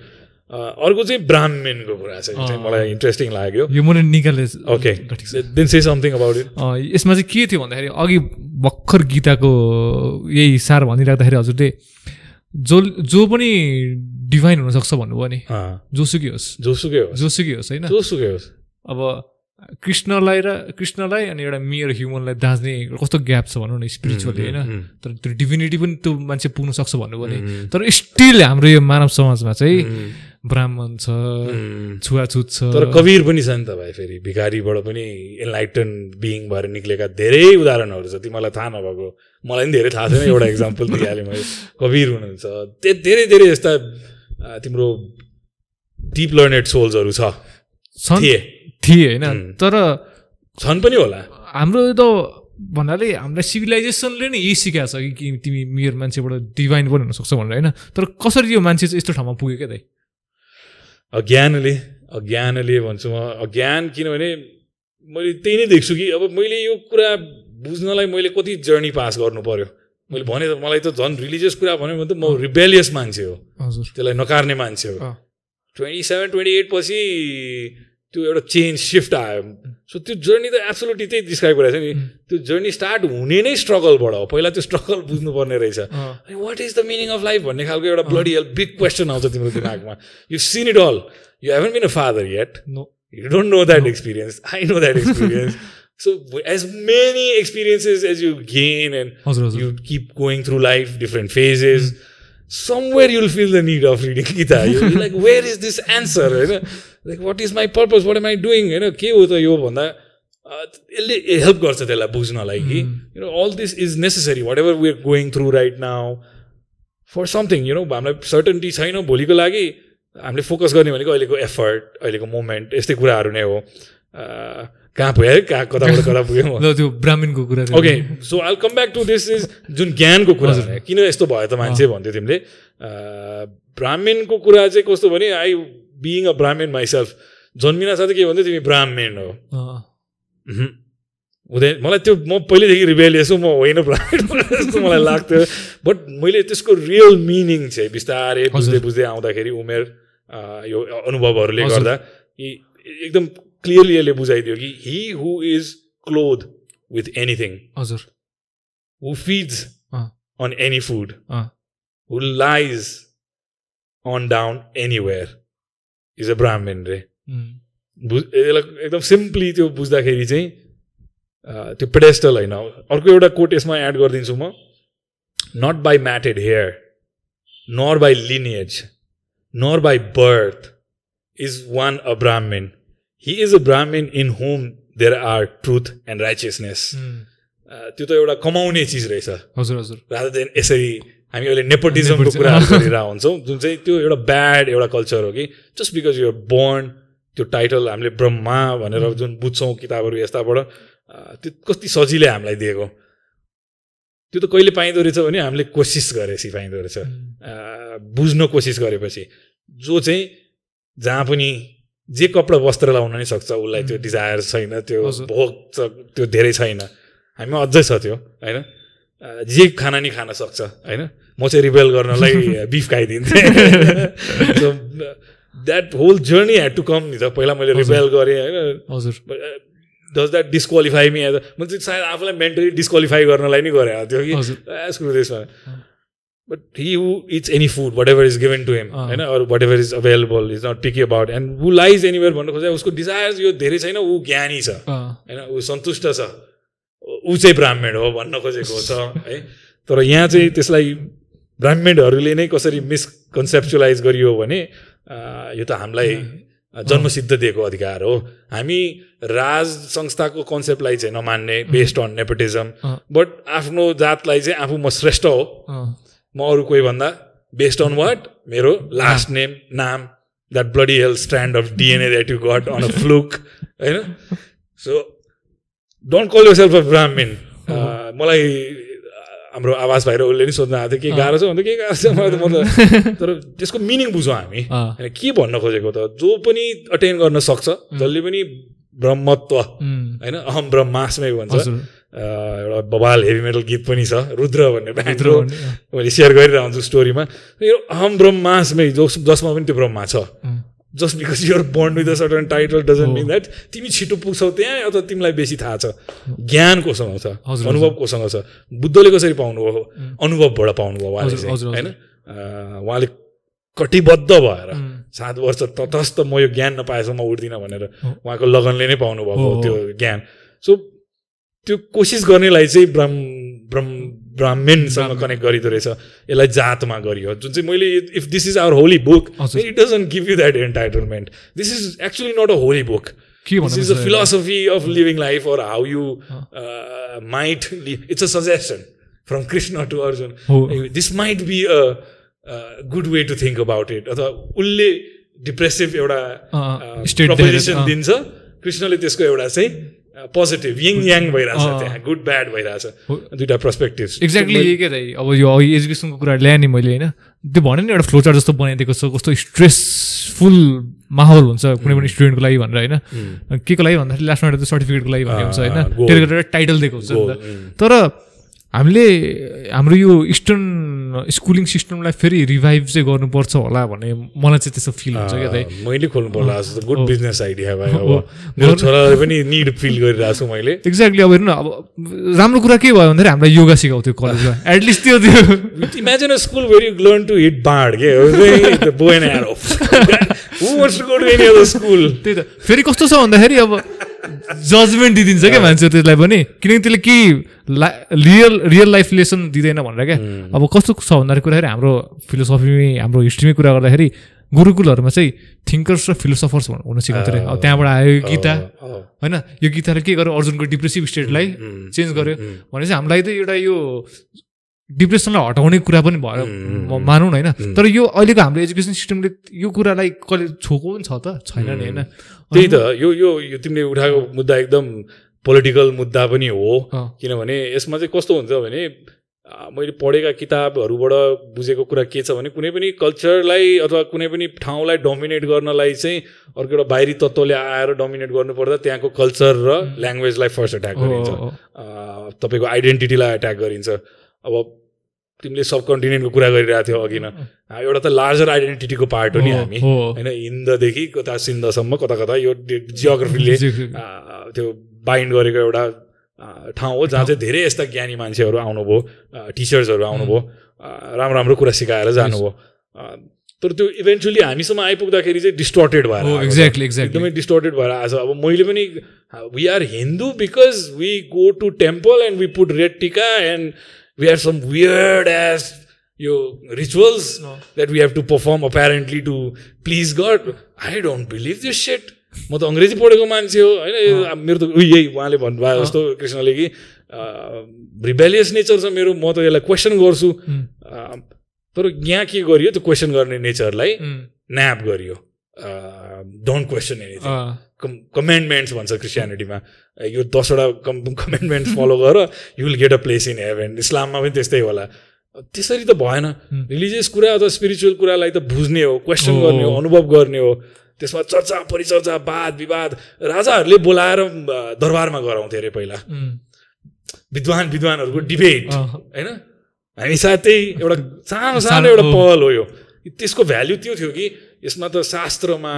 अर्को चाहिँ ब्रान्डमेनको कुरा चाहिँ मलाई इन्ट्रेस्टिङ लाग्यो यो मैले निकाले okay then say something about it यसमा चाहिँ के थियो भन्दाखेरि अघि भर्खर गीताको यही सार भनिराख्दाखेरि हजुरले जो जो पनि डिभाइन हुनसक्छ भन्नुभयो नि जोसुकै होस् जोसुकै होस् जोसुकै होस् होइन जोसुकै होस् अब कृष्णलाई र कृष्णलाई अनि एउटा मेयर ह्युमनलाई दाज्ने कस्तो ग्याप छ भनौँ न स्पिरिचुअली होइन तर त्यो डिभिनिटी पनि त्यो मान्छे पुग्न सक्छ भन्नुभयो नि तर स्टिल हाम्रो यो मानव समाजमा चाहिँ ब्राह्मण छ छुवाछुत छ तर कवीर पनि छ नि त भाइ फेरि भिखारीबाट पनि इन्लाइटन बिइङ भएर निक्लेका धेरै उदाहरणहरू छ ती थाहा नभएको मलाई पनि धेरै थाहा छैन एउटा इक्जाम्पल दिइहालेँ मैले कवीर हुनुहुन्छ धेरै धेरै यस्ता तिम्रो डिप लर्नेड सोल्सहरू छ थिए थिए होइन तर छन् पनि होला हाम्रो त भन्नाले हामीलाई सिभिलाइजेसनले नै यही सिकाएको छ कि तिमी मेरो मान्छेबाट डिभाइन पनि हुनसक्छौ भनेर होइन तर कसरी यो मान्छे चाहिँ यस्तो ठाउँमा पुग्यो क्या त अज्ञानले अज्ञानले भन्छु म अज्ञान किनभने मैले त्यही नै देख्छु कि अब मैले यो कुरा बुझ्नलाई मैले कति जर्नी पास गर्नु पऱ्यो मैले भने त मलाई त झन् रिलिजियस कुरा भन्यो भने त म रिबेलियस मान्छे हो त्यसलाई नकार्ने मान्छे हो ट्वेन्टी सेभेन ट्वेन्टी एट पछि त्यो एउटा चेन्ज सिफ्ट आयो सो त्यो जर्नी त एब्सोल्युटली त्यही डिस्क्राइब गरेको छ नि त्यो जर्नी स्टार्ट हुने नै स्ट्रगलबाट हो पहिला त्यो स्ट्रगल बुझ्नुपर्ने रहेछ अनि what is the meaning of life भन्ने खालको एउटा ब्लडी हेल्प बिग क्वेसन आउँछ तिम्रो दिमागमा you seen it all you haven't been a father yet no you don't know that experience I know that experience so as many experiences as you gain and you keep going through life different phases somewhere you'll feel the need of reading Gita like where is this answer होइन like what is my purpose what am I doing होइन के हो त यो भन्दा यसले help गर्छ त्यसलाई बुझ्नलाई कि you know all this is necessary whatever are going through right now for something you know हामीलाई सर्टन्टी छैन भोलिको लागि हामीले फोकस गर्ने भनेको अहिलेको एफर्ट अहिलेको मोमेन्ट यस्तै कुराहरू नै हो कहाँ पुग्यो है कहाँ कताबाट कता पुग्यो त्यो ब्राह्मणको कुरा okay so I come back to this is जुन ज्ञानको कुरा किन यस्तो भयो त मान्छे भन्थ्यो तिमीले ब्राह्मणको कुरा चाहिँ कस्तो भने I being a Brahmin myself जन्मिन साथै के भन्थ्यो तिमी ब्राह्मण हो हुँदैन मलाई त्यो म पहिल्यैदेखि यसो म होइन ब्राह्मण जस्तो मलाई लाग्थ्यो बट मैले त्यसको रियल मिनिङ चाहिँ बिस्तारै बुझ्दै बुझ्दै आउँदाखेरि उमेर यो अनुभवहरूले गर्दा कि एकदम क्लियरली यसले बुझाइदियो कि he who is cloth with anything हजुर who feeds on any food who lies on down anywhere is a Brahmin रे बुझ यसलाई एकदम सिम्पली त्यो बुझ्दाखेरि चाहिँ त्यो पेडेस्टल होइन अर्को एउटा कोट यसमा एड गरिदिन्छु म not by matted hair nor by lineage nor by birth is one a Brahmin he is a Brahmin in home there are truth and righteousness त्यो त एउटा कमाउने चिज रहेछ हजुर हजुर रादर देन यसरी हामी अहिले नेपोटिजमको कुरा गरिरहेको हुन्छौँ जुन चाहिँ त्यो एउटा ब्याड एउटा कल्चर हो कि जस्ट बिकज यो बन्ड त्यो टाइटल हामीले ब्रह्मा भनेर mm. जुन बुझ्छौँ किताबहरू यस्ताबाट त्यो कति सजिलै हामीलाई दिएको त्यो त कहिले पाइँदो रहेछ भने हामीले कोसिस गरेपछि पाइँदो रहेछ mm. बुझ्न कोसिस गरेपछि जो चाहिँ जहाँ पनि जे कपडा वस्त्र लाउन नै सक्छ उसलाई त्यो डिजायर mm. छैन त्यो भोग त्यो धेरै छैन हामीमा अझै छ त्यो होइन जे खाना नि खान सक्छ होइन म चाहिँ रिबेल गर्नलाई बिफ खाइदिन्थेँ so that whole journey had to come नि त पहिला मैले रिबेल गरेँ होइन हजुर does that disqualify me as मैले चाहिँ सायद आफूलाई मेन्टली डिस्क्वालिफाई गर्नलाई नि गरेँ त्यो कि देशमा but he who eats any food whatever is given to him होइन अरू whatever is available is not picky about and who lies anywhere भन्नु खोजे उसको डिजायर यो धेरै छैन ऊ ज्ञानी छ होइन ऊ सन्तुष्ट छ ऊ चाहिँ ब्राह्मण हो भन्न खोजेको छ है तर यहाँ चाहिँ त्यसलाई ब्राह्मणहरूले नै कसरी मिसकन्सेप्चुलाइज गरियो भने यो त हामीलाई जन्मसिद्ध दिएको अधिकार हो हामी राज संस्थाको कन्सेप्टलाई चाहिँ नमान्ने बेस्ड अन नेपोटिजम बट आफ्नो जातलाई चाहिँ आफू म श्रेष्ठ हो म अरू कोही भन्दा बेस्ड अन वाट मेरो लास्ट नेम नाम that bloody health stand of DNA that you got on a fluke होइन so don't call yourself a मलाई uh, हाम्रो आवाज भएर उसले नि सोध्न आएको थियो के uh-huh. गाह्रो छ भन्दा के गाह्रो छ मलाई त मतलब तर त्यसको मिनिङ बुझौँ हामी uh-huh. होइन के भन्न खोजेको त जो पनि अटेन गर्न सक्छ uh-huh. जसले पनि ब्रह्मत्व hmm. होइन अहम ब्रह्मास्मै भन्छ एउटा बबाल हेभी मेटल गीत पनि छ रुद्र भन्ने ब्यान्ड मैले सेयर गरिरहन्छु स्टोरीमा यो अहम ब्रह्मास्मै जो जसमा पनि त्यो ब्रह्मा छ hmm. Just because you're with a certain title doesn't mean that तिमी छिटो पुग्छौ त्यहाँ अथवा तिमीलाई बेसी थाहा छ ज्ञान कोसँग छ अनुभव कोसँग छ बुद्धले कसरी पाउनुभयो अनुभवबाट पाउनुभयो उहाँले होइन उहाँले कटिबद्ध भएर सात वर्ष तटस्थ म यो ज्ञान नपाएसम्म उठ्दिनँ भनेर उहाँको लगनले नै पाउनुभएको त्यो ज्ञान सो त्यो कोसिस गर्नेलाई चाहिँ ब्रह्म ब्रह्म ब्राह्मणसँग कनेक्ट गरिदो रहेछ यसलाई जातमा गरियो जुन चाहिँ मैले if this is our holy book it doesn't give you that entitlement this is actually not a holy book this is a philosophy of living life or how you might it's a suggestion from Krishna to Arjun this might be a good way to think about it अथवा उसले depressive एउटा proposition uh, दिन्छ कृष्णले त्यसको एउटा चाहिँ positive young याङ भइरहेछ त्यहाँ गुड ब्याड भइरहेछ दुइटा पर्सपेक्टिभ एक्ज्याक्टली के त अब यो अघि एजुकेसनको कुरा ल्याएँ नि मैले होइन त्यो भने नि एउटा फ्लोचार जस्तो बनाइदिएको छ कस्तो स्ट्रेसफुल माहौल हुन्छ कुनै पनि स्टुडेन्टको hmm. लागि भनेर होइन hmm. के को लागि भन्दाखेरि लास्टमा एउटा सर्टिफिकेटको लागि भनेको हुन्छ ah, होइन त्यसले गर्दा टाइटल दिएको हुन्छ hmm. तर हामीले हाम्रो यो इस्टर्न स्कुलिङ सिस्टमलाई फेरि रिभाइभ चाहिँ गर्नुपर्छ होला भन्ने मलाई चाहिँ त्यस्तो फिल हुन्छ क्या मैले खोल्नु पर्ला गुड बिजनेस आइडिया भयो अब मेरो छोरालाई पनि निड फिल गरिरहेको छु मैले एक्ज्याक्टली अब हेर्नु न अब राम्रो कुरा के भयो भन्दाखेरि हामीलाई योगा सिकाउँथ्यो कलेजमा एटलिस्ट त्यो थियो imagine school very learn to hit बाँड के बोएन स्कुल त्यही त फेरि कस्तो छ भन्दाखेरि अब जजमेन्ट दिइदिन्छ क्या मान्छे त्यसलाई पनि किनकि त्यसले केही ला रियल रियल लाइफ लेसन दिँदैन भनेर क्या अब कस्तो छ भन्दाखेरि कुराखेरि हाम्रो फिलोसफीमै हाम्रो हिस्ट्रीमै कुरा गर्दाखेरि गुरुकुलहरूमा चाहिँ थिङ्कर्स र फिलोसफर्स हुन सिकाउँछ अरे अब त्यहाँबाट आयो गीता होइन यो गीताले के गर्यो अर्जुनको डिप्रेसिभ स्टेटलाई चेन्ज गर्यो भने चाहिँ हामीलाई त एउटा यो डिप्रेसनलाई हटाउने कुरा पनि भयो मानौँ न होइन तर यो अहिलेको हाम्रो एजुकेसन सिस्टमले यो कुरालाई कहिले छोएको पनि छ त छैन नि होइन त्यही त यो यो यो तिमीले उठाएको मुद्दा एकदम पोलिटिकल मुद्दा पनि हो किनभने यसमा चाहिँ कस्तो हुन्छ भने मैले पढेका किताबहरूबाट बुझेको कुरा के छ भने कुनै पनि कल्चरलाई अथवा कुनै पनि ठाउँलाई डोमिनेट गर्नलाई चाहिँ अर्को एउटा बाहिरी तत्त्वले आएर डोमिनेट गर्नुपर्दा त्यहाँको कल्चर र ल्याङ्ग्वेजलाई फर्स्ट एट्याक गरिन्छ तपाईँको आइडेन्टिटीलाई एट्याक गरिन्छ अब तिमीले सब कन्टिनेन्टको कुरा गरिरहेको थियो अघि न एउटा त लार्जर आइडेन्टिटीको पार्ट हो नि हामी होइन हिन्ददेखि कता सिन्धसम्म कता कता यो जियोग्राफीले त्यो बाइन्ड गरेको एउटा ठाउँ हो जहाँ चाहिँ धेरै यस्ता ज्ञानी मान्छेहरू आउनुभयो टिचर्सहरू आउनुभयो राम्रो राम्रो कुरा सिकाएर जानुभयो तर त्यो इभेन्चुली हामीसम्म आइपुग्दाखेरि चाहिँ डिस्टोर्टेड भएर oh, एक्ज्याक्टली एक्ज्याक्ट एकदमै डिस्टोर्टेड भएर आएको छ अब मैले पनि we are Hindu because we go to temple and we put red tika and we have some weird as यो rituals that we have to perform to to please God I don't believe don't believe म त अङ्ग्रेजी पढेको मान्छे हो होइन मेरो त उयो यही उहाँले भन्नुभयो जस्तो कृष्णले कि रिभेलियस नेचर छ मेरो म त यसलाई क्वेसन गर्छु तर यहाँ के गरियो त्यो क्वेसन गर्ने नेचरलाई न्याप गरियो डोन्ट क्वेसन एनिथिङ कमेन्डमेन्ट्स भन्छ क्रिस्टियानिटीमा यो दसवटा कम कमेन्डमेन्ट्स फलो गर you will get a place in heaven इस्लाममा पनि त्यस्तै होला त्यसरी त भएन रिलिजियस कुरा अथवा स्पिरिचुअल कुरालाई त बुझ्ने हो क्वेसन गर्ने हो अनुभव गर्ने हो त्यसमा चर्चा परिचर्चा वाद विवाद राजाहरूले बोलाएर दरबारमा गराउँथे अरे पहिला विद्वान विद्वानहरूको डिबेट होइन हामी सायद एउटा सानो सानो एउटा पहल हो यो त्यसको भ्याल्यु त्यो थियो कि यसमा त शास्त्रमा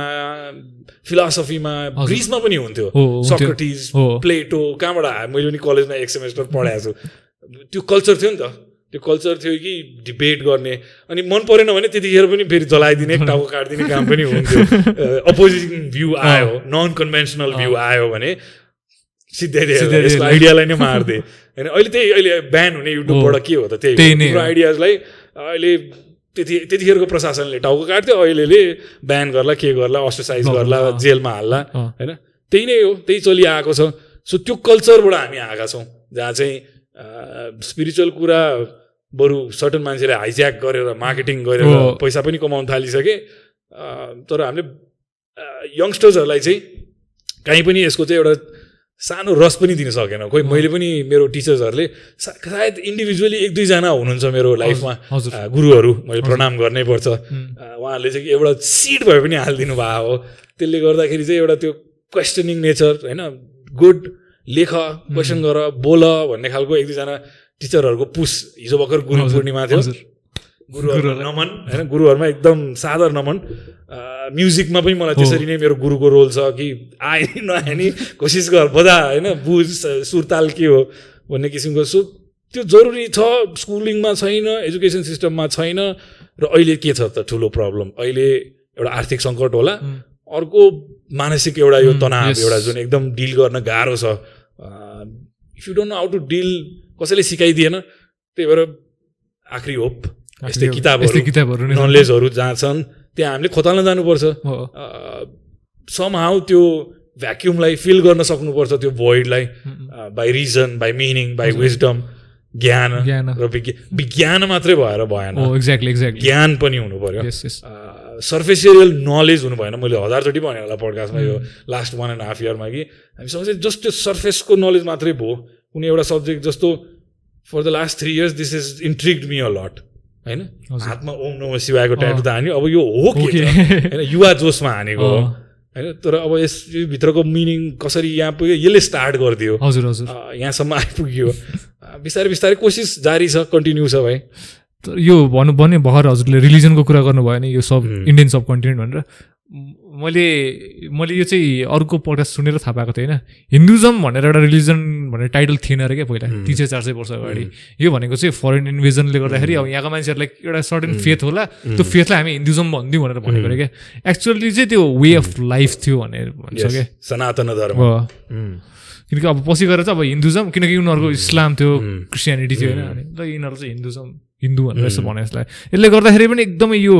फिलोसफीमा ग्रिसमा पनि हुन्थ्यो सक्रटिज प्लेटो कहाँबाट मैले पनि कलेजमा एक सेमेस्टर पढाएको छु त्यो कल्चर थियो नि त त्यो कल्चर थियो कि डिबेट गर्ने अनि मन परेन भने त्यतिखेर पनि फेरि जलाइदिने टाउको काटिदिने काम पनि हुन्थ्यो अपोजिटिङ भ्यू आयो नन कन्भेन्सनल भ्यू आयो भने सिधै यसको आइडियालाई नै मार्दे होइन अहिले त्यही अहिले ब्यान हुने युट्युबबाट के हो त त्यही आइडियाजलाई अहिले त्यति त्यतिखेरको प्रशासनले टाउको काट्थ्यो अहिलेले बिहान गर्ला के गर्ला अस्ट्रसाइज गर्ला जेलमा हाल्ला होइन त्यही नै हो त्यही चलिआएको छ सो त्यो कल्चरबाट हामी आएका छौँ जहाँ चाहिँ स्पिरिचुअल कुरा बरु सर्टन मान्छेले हाइज्याक गरेर मार्केटिङ गरेर पैसा पनि कमाउन थालिसके तर हामीले यङ्स्टर्सहरूलाई चाहिँ काहीँ पनि यसको चाहिँ एउटा सानो रस पनि दिन सकेन खोइ मैले पनि मेरो टिचर्सहरूले सायद इन्डिभिजुअली एक दुईजना हुनुहुन्छ मेरो लाइफमा गुरुहरू मैले प्रणाम गर्नै पर्छ उहाँहरूले चाहिँ एउटा सिट भए पनि हालिदिनु भएको हो त्यसले गर्दाखेरि चाहिँ एउटा त्यो क्वेसनिङ नेचर होइन गुड लेख क्वेसन गर बोल भन्ने खालको एक दुईजना टिचरहरूको पुस हिजो भर्खर गुरु पूर्णिमा थियो गुरुहरू नमन होइन गुरुहरूमा एकदम सादर नमन म्युजिकमा पनि मलाई त्यसरी नै मेरो गुरुको रोल छ कि आए नि नआए नि कोसिस गर बजा होइन बुझ सुरताल के हो भन्ने किसिमको सो त्यो जरुरी छ स्कुलिङमा छैन एजुकेसन सिस्टममा छैन र अहिले के छ त ठुलो प्रब्लम अहिले एउटा आर्थिक सङ्कट होला अर्को मानसिक एउटा यो तनाव एउटा जुन एकदम डिल गर्न गाह्रो छ if you don't know how to deal कसैले सिकाइदिएन त्यही भएर आखिरी होप यस्तै किताबहरू किताबहरू नलेजहरू जहाँ छन् त्यहाँ हामीले खोताल्न जानुपर्छ सम हाउ त्यो भ्याक्युमलाई फिल गर्न सक्नुपर्छ त्यो भोइडलाई by reason by meaning by wisdom ज्ञान र विज्ञान मात्रै भएर भएन एक्ज्याक्टली एक्ज्याक्ट ज्ञान पनि हुनु पऱ्यो सर्फेसियल नलेज हुनु भएन मैले हजारचोटि भने होला पडकास्टमा यो लास्ट वान एन्ड हाफ इयरमा कि हामी सोच्छ जस्ट त्यो सर्फेसको नलेज मात्रै भयो कुनै एउटा सब्जेक्ट जस्तो for the last three years this is intrigued me a lot होइन हातमा ओम नम शिवाको ट्याटु त हान्यो अब यो हो कि होइन युवा जोसमा हानेको हो होइन तर अब यस भित्रको मिनिङ कसरी यहाँ पुग्यो यसले स्टार्ट गरिदियो हजुर हजुर यहाँसम्म आइपुग्यो बिस्तारै बिस्तारै कोसिस जारी छ कन्टिन्यू छ भाइ तर यो भन्नु भने भर्खर हजुरले रिलिजनको कुरा गर्नुभयो भने यो सब इन्डियन सब कन्टिनेन्ट भनेर मैले मैले यो चाहिँ अर्को पटक सुनेर थाहा पाएको थिएँ होइन हिन्दुजम भनेर एउटा रिलिजन भनेर टाइटल थिएन अरे क्या पहिला तिन सय चार सय वर्ष अगाडि यो भनेको चाहिँ फरेन इन्भेजनले गर्दाखेरि अब यहाँको मान्छेहरूलाई एउटा सर्टेन फेथ होला त्यो फेथलाई हामी हिन्दुजम भनिदिउँ भनेर भनेको अरे क्या एक्चुअली चाहिँ त्यो वे अफ लाइफ थियो भनेर भन्छ क्या सनातन धर्म किनकि अब पछि गएर चाहिँ अब हिन्दुजम किनकि उनीहरूको इस्लाम थियो क्रिस्चियनिटी थियो होइन र यिनीहरू चाहिँ हिन्दुजम हिन्दू भनेर यसो भने यसलाई यसले गर्दाखेरि पनि एकदमै यो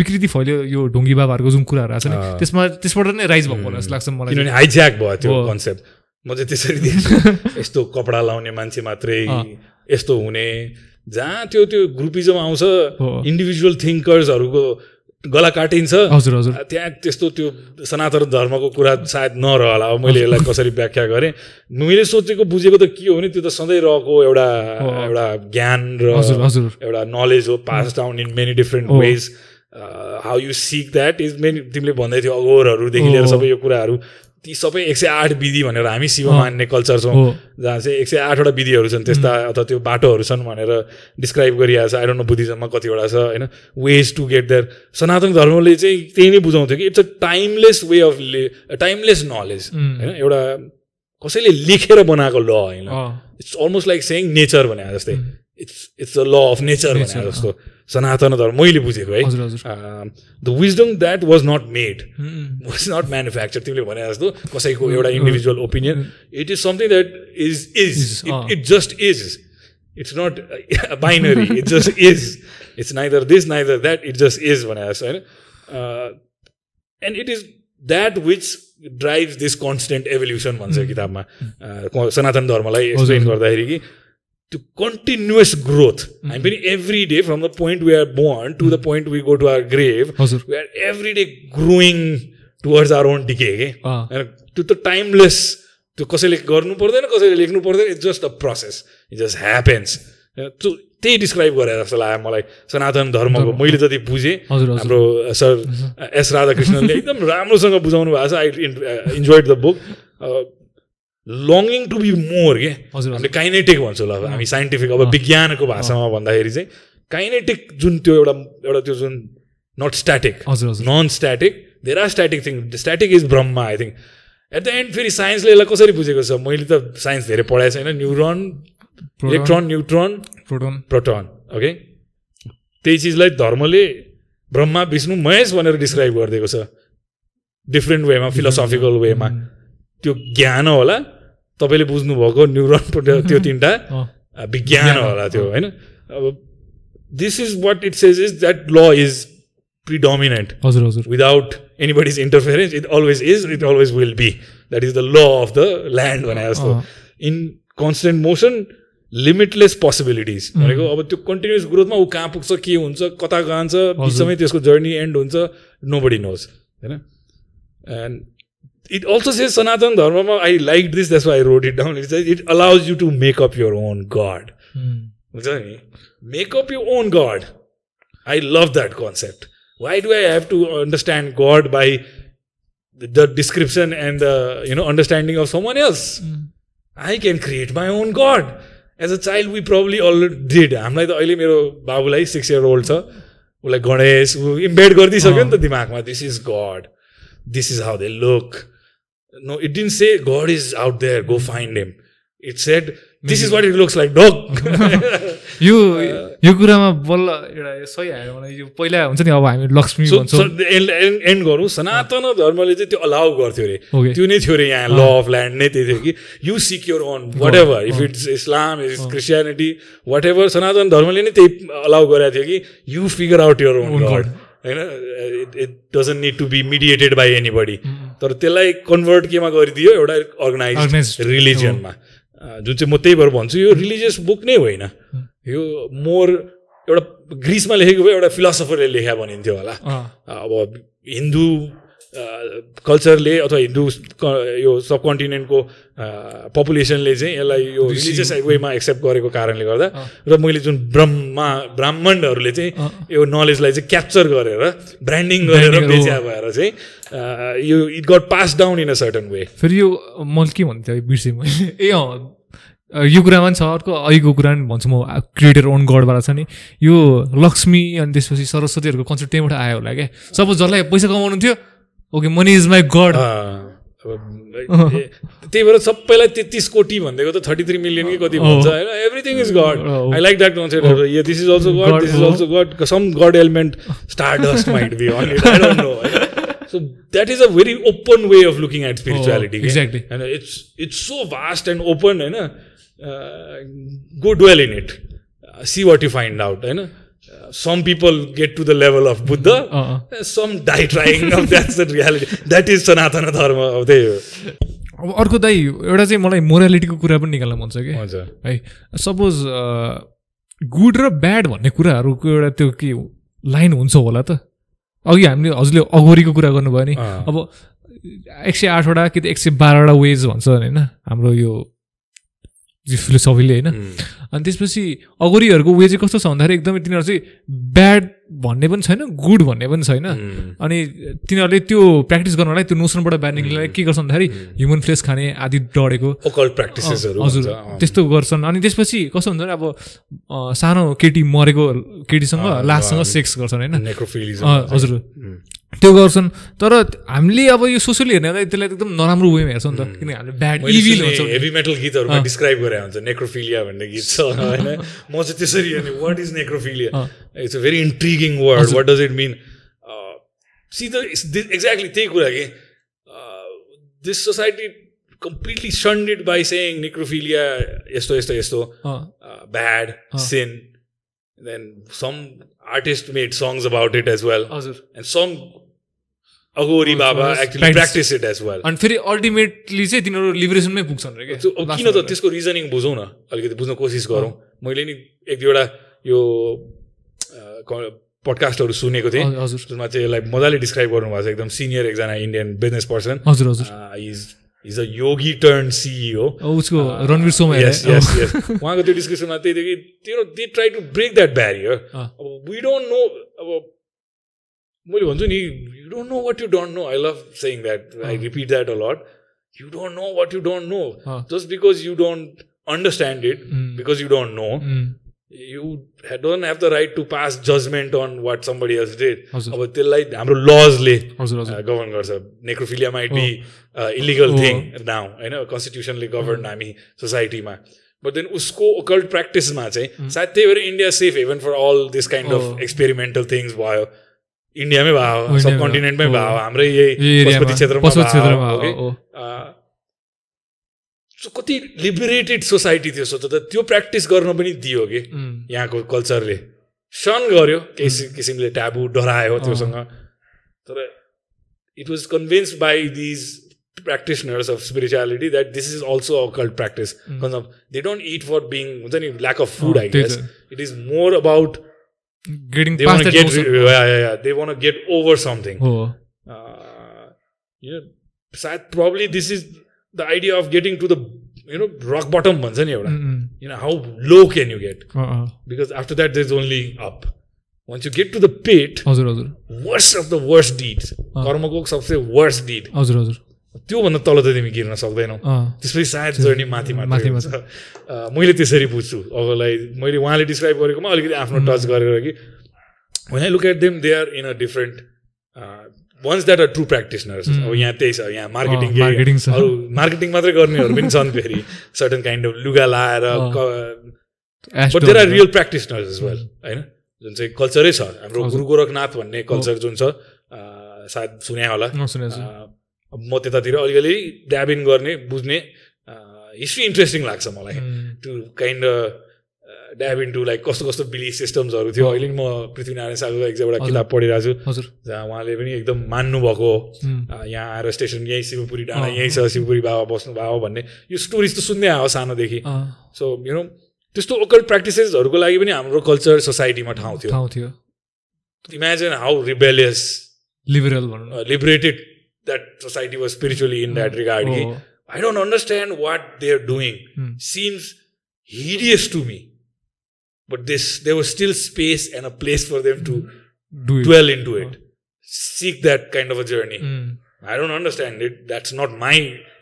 विकृति फैल्यो यो ढुङ्गी बाबाहरूको जुन कुराहरू आएको छ नि त्यसमा त्यसबाट नै राइज भएको होला जस्तो लाग्छ मलाई किनभने हाइज्याक भयो त्यो कन्सेप्ट म चाहिँ त्यसरी यस्तो कपडा लाउने मान्छे मात्रै यस्तो हुने जहाँ त्यो त्यो ग्रुपिजम आउँछ इन्डिभिजुअल थिङ्कर्सहरूको गला काटिन्छ हजुर हजुर त्यहाँ त्यस्तो त्यो सनातन धर्मको कुरा सायद नरहला अब मैले यसलाई कसरी व्याख्या गरेँ मैले सोचेको बुझेको त के हो भने त्यो त सधैँ रहेको एउटा एउटा ज्ञान र हजुर हजुर एउटा नलेज हो pass down in many different ways how you seek that is many तिमीले भन्दै थियो अघोरहरूदेखि लिएर सबै यो कुराहरू ती सबै एक सय आठ विधि भनेर हामी शिव मान्ने कल्चर छौँ जहाँ चाहिँ एक सय आठवटा विधिहरू छन् त्यस्ता अथवा त्यो बाटोहरू छन् भनेर डिस्क्राइब गरिरहेको छ आइडोन्ट नो बुद्धिजममा कतिवटा छ होइन वेज टु गेट देयर सनातन धर्मले चाहिँ त्यही नै बुझाउँथ्यो कि it's a timeless way of timeless knowledge होइन एउटा कसैले लेखेर बनाएको ल होइन it's almost like saying nature भने जस्तै it's it's a law of nature भनेर uh-huh. जस्तो सनातन धर्म मैले बुझेको है the wisdom that was not made was not manufacture तिमीले भने जस्तो कसैको एउटा individual opinion it is something that is is it just is it's not binary it just is it's neither this neither that it just is भनेर जस्तो होइन and it is that which drive this constant evolution भन्छ किताबमा uh, सनातन धर्मलाई explain गर्दाखेरि कि त्यो कन्टिन्युस ग्रोथ हामी पनि every day from the point we are born to the point we go to our grave we are every day growing towards our own decay के होइन त्यो त टाइमलेस त्यो कसैले गर्नु पर्दैन कसैले लेख्नु पर्दैन it's just a process it just happens त्यो त्यही डिस्क्राइब गरेर जस्तो लाग्यो मलाई सनातन धर्मको मैले जति बुझेँ हाम्रो सर एस राधाकृष्णले एकदम राम्रोसँग बुझाउनु भएको छ I enjoyed the book longing to be more के हजुर हामीले काइनेटिक भन्छौँ ल हामी साइन्टिफिक अब विज्ञानको भाषामा भन्दाखेरि चाहिँ काइनेटिक जुन त्यो एउटा एउटा त्यो जुन नट स्ट्याटिक हजुर नन स्ट्याटिक धेर static thing static is Brahma I think at the end फेरि साइन्सले यसलाई कसरी बुझेको छ मैले त साइन्स धेरै पढाएको छैन neuron electron neutron proton proton okay त्यही चिजलाई धर्मले ब्रह्मा विष्णु महेश भनेर डिस्क्राइब गरिदिएको छ डिफ्रेन्ट वेमा फिलोसफिकल वेमा त्यो ज्ञान होला तपाईँले बुझ्नुभएको न्युरोन त्यो तिनवटा विज्ञान होला त्यो होइन अब this is what it says is that law is predominant हजुर हजुर without anybody's interference it always is it always will be that is the law of the land भने जस्तो in constant motion limitless possibilities भनेको अब त्यो continuous ग्रोथमा ऊ कहाँ पुग्छ के हुन्छ कता जान्छ बिचमै त्यसको जर्नी एन्ड हुन्छ नो बडी नोज होइन and it also says Sanatan Dharma. I liked this, that's why I wrote it down. It says it allows you to make up your own God. Hmm. Make up your own God. I love that concept. Why do I have to understand God by the description and the you know understanding of someone else? Hmm. I can create my own God. probably all did. I am not the only. त Babulai, six-year-old, year old छ उसलाई गणेश ऊ embed गरिदिइसक्यो नि the दिमागमा This is God. This is how they look." No, it didn't say God is out there, go hmm. find him. It said, hmm. this is what it looks like, dog. यो यो uh, कुरामा बल्ल एउटा सही आयो मलाई यो पहिला हुन्छ नि अब हामी लक्ष्मी एन्ड गरौँ सनातन धर्मले चाहिँ त्यो अलाउ गर्थ्यो अरे त्यो नै थियो अरे यहाँ ल अफ ल्यान्ड नै त्यही थियो कि you secure on whatever if it's Islam it is Christianity whatever Sanatan धर्मले नै त्यही अलाउ गरेको थियो कि you figure out your own god होइन it it doesn't need to be mediated by anybody तर त्यसलाई कन्भर्ट केमा गरिदियो एउटा अर्गनाइज रिलिजनमा जुन चाहिँ म त्यही भएर भन्छु यो रिलिजियस बुक नै होइन यो मोर एउटा ग्रिसमा लेखेको भए एउटा फिलोसफरले लेखा भनिन्थ्यो होला अब हिन्दू कल्चरले अथवा हिन्दू यो सब कन्टिनेन्टको पपुलेसनले चाहिँ यसलाई यो रिलिजियस वेमा एक्सेप्ट गरेको कारणले गर्दा र मैले जुन ब्रह्मा ब्राह्मणहरूले चाहिँ यो नलेजलाई चाहिँ क्याप्चर गरेर ब्रान्डिङ गरेर बेच्या भएर चाहिँ यो it got pass down in a certain way फेरि यो म के भन्थेँ बिर्सेँ मैले ए अँ यो कुरामा पनि छ अर्को अहिलेको कुरा पनि भन्छु म क्रिएटर ओन गडबाट छ नि यो लक्ष्मी अनि त्यसपछि सरस्वतीहरूको कन्सेप्ट त्यहीँबाट आयो होला क्या सपोज जसलाई पैसा कमाउनु थियो okay money is my god त्यही भएर सबैलाई तेत्तिस कोटी भनिदिएको त थर्टी थ्री मिलियन कि कति oh. भन्छ होइन everything is god I like that concept this is also god this is also god some god element stardust might be on so that is a very open way of looking at spirituality exactly होइन it's it's so vast and open होइन good well in it see what you find out होइन some people get to the level of Buddha some -uh. Trying die trying. That's the reality. त्यही हो अब अर्को दाइ एउटा चाहिँ मलाई मोरालिटीको कुरा पनि निकाल्न मन छ कि हजुर है सपोज गुड र ब्याड भन्ने कुराहरूको एउटा त्यो के लाइन हुन्छ होला त अघि हामीले हजुरले अघोरीको कुरा गर्नुभयो नि अब एक सय आठवटा कि त एक सय बाह्रवटा वेज भन्छ होइन हाम्रो यो फिलोसफीले होइन अनि त्यसपछि अगोरीहरूको वे चाहिँ कस्तो छ भन्दाखेरि एकदमै तिनीहरू चाहिँ ब्याड भन्ने पनि छैन गुड भन्ने पनि छैन अनि तिनीहरूले त्यो प्र्याक्टिस गर्नलाई त्यो नोसनबाट ब्याड निक्लिनलाई के गर्छन् भन्दाखेरि ह्युमन फ्लेस खाने आदि डढेको हजुर त्यस्तो गर्छन् अनि त्यसपछि कस्तो हुन्छ अब सानो केटी मरेको केटीसँग लास्टसँग सेक्स गर्छन् होइन हजुर त्यो गर्छन् तर हामीले अब यो सोसियली हेर्ने त्यसलाई एकदम नराम्रो वेमा हेर्छौँ म एक्ज्याक्टली त्यही कुरा कि this society completely shunned by saying necrophilia यस्तो यस्तो यस्तो bad sin then some artist made songs about it as well and some Aghori baba actually practice it as well अनि फेरि अल्टिमेटली चाहिँ तिनीहरू लिबरेसनमै पुग्छन् अरे किन त त्यसको रिजनिङ बुझौँ न अलिकति बुझ्न कोसिस गरौँ मैले नि एक दुईवटा यो पडकास्टहरू सुनेको थिएँ जसमा चाहिँ यसलाई मजाले डिस्क्राइब गर्नुभएको छ एकदम सिनियर एकजना इन्डियन बिजनेस पर्सन हजुर हजुर is is e a yogi turn CEO उसको रणवीर सोमा यस यस यस उहाँको त्यो डिस्कसनमा त्यही थियो कि तेरो they try to break that barrier अब वी डोन्ट नो अब मैले भन्छु नि you don't know what you don't know I love saying that I repeat that a lot you don't know what you don't know just because you don't understand it because you don't know you don't have the right to pass judgement on what somebody else does अब त्यसलाई हाम्रो लजले govern गर्छ necrophilia might be illegal thing now होइन कन्स्टिट्युसनले govern हामी सोसाइटीमा but then उसको ओकल्ट प्र्याक्टिसमा चाहिँ सायद त्यही भएर India safe haven for all this kind of experimental things भयो इन्डियामै भयो सब कन्टिनेन्टमै भयो हाम्रै यही क्षेत्रमा सो कति लिबरेटेड सोसाइटी थियो सोच त त्यो प्र्याक्टिस गर्न पनि दियो कि यहाँको कल्चरले सन गर्यो केही किसिमले ट्याबु डरायो त्योसँग तर it was convince by these practitioners of spirituality that this is also a cult practice they don't eat for being हुन्छ नि lack of food I it is more about getting they past that get, yeah, yeah, yeah. They want to get over something. Oh. Uh, you probably this is the idea of getting to the you know rock bottom भन्छ नि you know how low can you get uh-uh. because after that there's only up once you get to the pit हजुर हजुर worst of the worst deeds कर्मको uh. सबसे worst deed हजुर हजुर त्योभन्दा तल त तिमी गिर्न सक्दैनौ त्यसपछि सायद जर्नी माथि माथि मैले त्यसरी बुझ्छु अबलाई मैले उहाँले डिस्क्राइब गरेकोमा अलिकति आफ्नो टच गरेर कि when I look at them they are in a different ones that are true practitioners अब यहाँ त्यही छ यहाँ मार्केटिङ मार्केटिङ अरू मार्केटिङ मात्रै गर्नेहरू पनि छन् फेरि सर्टन काइन्ड अफ लुगा लाएर but there are real practitioners is well होइन जुन चाहिँ कल्चरै छ हाम्रो गुरु गोरखनाथ भन्ने कल्चर जुन छ सायद सुने होला म त्यतातिर अलिअलि ड्याबिन गर्ने बुझ्ने हिस्ट्री इन्ट्रेस्टिङ लाग्छ मलाई to kind dab in to like कस्तो कस्तो बिलिफ सिस्टमहरू थियो अहिले पनि म पृथ्वीनारायण सागरको एकजना किताब पढिरहेको छु जहाँ उहाँले पनि एकदम मान्नुभएको हो यहाँ आएर स्टेसन यहीँ शिवपुरी डाँडा यहीँ छ शिवपुरी बाबा बस्नुभयो भन्ने यो स्टोरिज त सुन्दै आयो सानोदेखि सो यु नो त्यस्तो ओकल प्र्याक्टिसेसहरूको लागि पनि हाम्रो कल्चर सोसाइटीमा ठाउँ थियो ठाउँ थियो imagine how rebellious liberal liberated that society was spiritually in that regard. Oh. I don't understand what they're doing. Seems hideous to me. But this, there was still space and a place for them to Do dwell into it, oh. seek that kind of a journey. I don't understand it. That's not my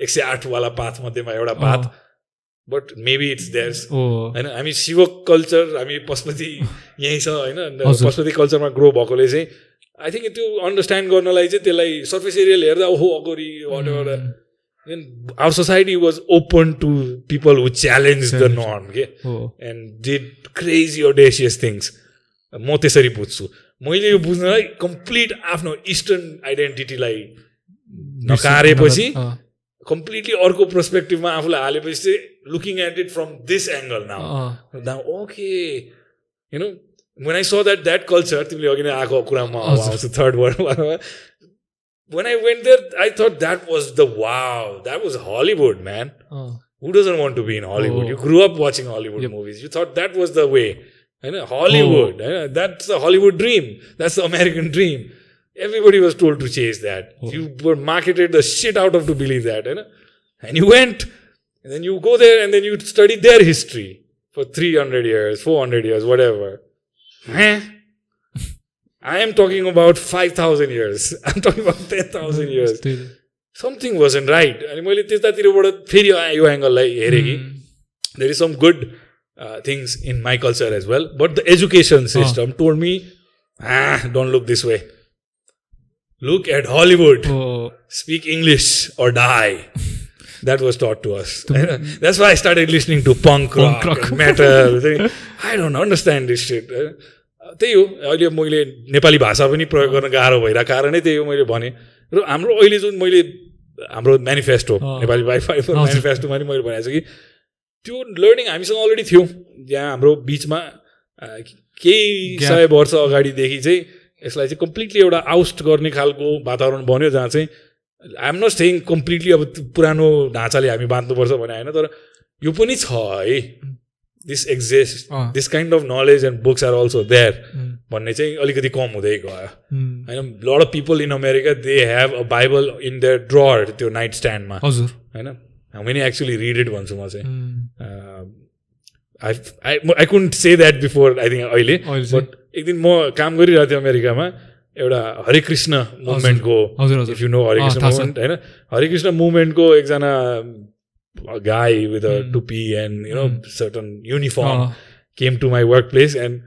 एक सय path. Path मध्येमा एउटा path but maybe it's mean, होइन हामी Shiv culture हामी पशुपति यहीँ छ होइन पशुपति कल्चरमा ग्रो भएकोले चाहिँ आई थिङ्क त्यो अन्डरस्ट्यान्ड गर्नलाई चाहिँ त्यसलाई सर्फेस एरियाले हेर्दा ओहो Aghori whatever then our society was open to people who challenge the norm के and did crazy audacious things म त्यसरी बुझ्छु मैले यो बुझ्नलाई कम्प्लिट आफ्नो इस्टर्न आइडेन्टिटीलाई नकारेपछि कम्प्लिटली अर्को पर्सपेक्टिभमा आफूलाई हालेपछि चाहिँ looking at it from this angle now okay you know when I saw that that culture, was the third word? when I went there, I thought that was the wow. That was Hollywood, man. Oh. Who doesn't want to be in Hollywood? Oh. You grew up watching Hollywood yep. movies. You thought that was the way. You know, Hollywood. Oh. You know, that's the Hollywood dream. That's the American dream. Everybody was told to chase that. Oh. You were marketed the shit out of to believe that. You know? And you went. And then you go there and then you study their history for 300 years, 400 years, whatever I am talking about 5,000 years. I'm talking about 10,000 mm, years. Something wasn't right. And I was like, angle. Mm. There is some good uh, things in my culture as well. But the education oh. system told me, ah, don't look this way. Look at Hollywood. Oh. Speak English or die. That was taught to us होइन that's why I started listening to punk rock matter I don't understand this set त्यही हो अहिले मैले नेपाली भाषा पनि प्रयोग गर्न गाह्रो भइरहेको कारणै त्यही हो मैले भनेँ र हाम्रो अहिले जुन मैले हाम्रो म्यानिफेस्टो नेपाली वाइफाई म्यानिफेस्टोमा नि मैले भनेको छु कि त्यो लर्निङ हामीसँग अलरेडी थियो त्यहाँ हाम्रो बिचमा केही सय वर्ष अगाडिदेखि चाहिँ यसलाई चाहिँ कम्प्लिटली एउटा आउस्ट गर्ने खालको वातावरण बन्यो जहाँ चाहिँ आइएम नट सेङ कम्प्लिटली अब पुरानो ढाँचाले हामी बाँध्नुपर्छ भने होइन तर यो पनि छ है this exist this kind of knowledge and books are also there भन्ने चाहिँ अलिकति कम हुँदै गयो होइन lot of people in America they have a Bible in the drawer त्यो नाइट स्ट्यान्डमा हजुर होइन हामी नै एक्चुली रिड इट भन्छु म चाहिँ I I I couldn't say that before I think अहिले बट एक दिन म काम गरिरहेको थिएँ अमेरिकामा एउटा कृष्ण मुभमेन्टको if you know Hare Krishna movement होइन हरिकृष्ण मुभमेन्टको एकजना गाई विथ अ टुपी and you know certain uniform came to my workplace एन्ड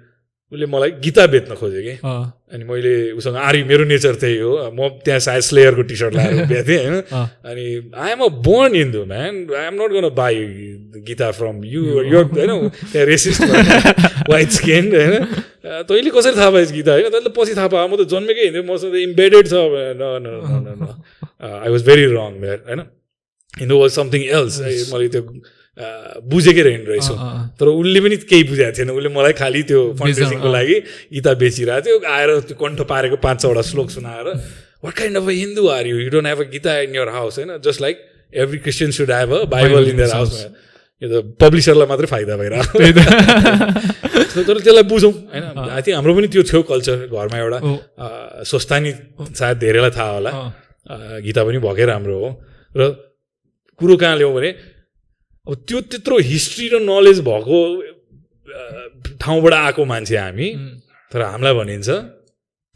उसले मलाई गीता बेच्न खोज्यो कि अनि मैले उसँग आर्य मेरो नेचर त्यही हो म त्यहाँ सायद स्लेयरको टी सर्ट लगाएर बिहा थिएँ होइन अनि I am a born Hindu man I am not gonna buy Gita from you यो होइन त्यहाँ रेसिस्ट वाइट स्किन होइन तैँले कसरी थाहा पाएछ गीता होइन तैँले पछि थाहा पाए म त जन्मेकै हिँड्थेँ मसँग इम्बेडेड छ आई वाज भेरी रङ म्यार होइन हिन्दू वाज समथिङ एल्स मैले त्यो बुझेकै रहेन रहेछौँ तर उसले पनि केही बुझाएको थिएन उसले मलाई खालि त्यो फन्डेसिङको लागि इता बेचिरहेको थियो आएर त्यो कण्ठ पारेको पाँच छवटा श्लोक सुनाएर what kind of a Hindu are you you don't have a Gita in your house होइन just like every Christian should have a Bible in their house यो त पब्लिसरलाई मात्रै फाइदा भइरहेको तर त्यसलाई बुझौँ होइन आई थिङ्क हाम्रो पनि त्यो थियो कल्चर घरमा एउटा स्वस्थानी सायद धेरैलाई थाहा होला गीता पनि भएकै राम्रो हो र कुरो कहाँ ल्याउँ भने अब त्यो त्यत्रो हिस्ट्री र नलेज भएको ठाउँबाट आएको मान्छे हामी तर हामीलाई भनिन्छ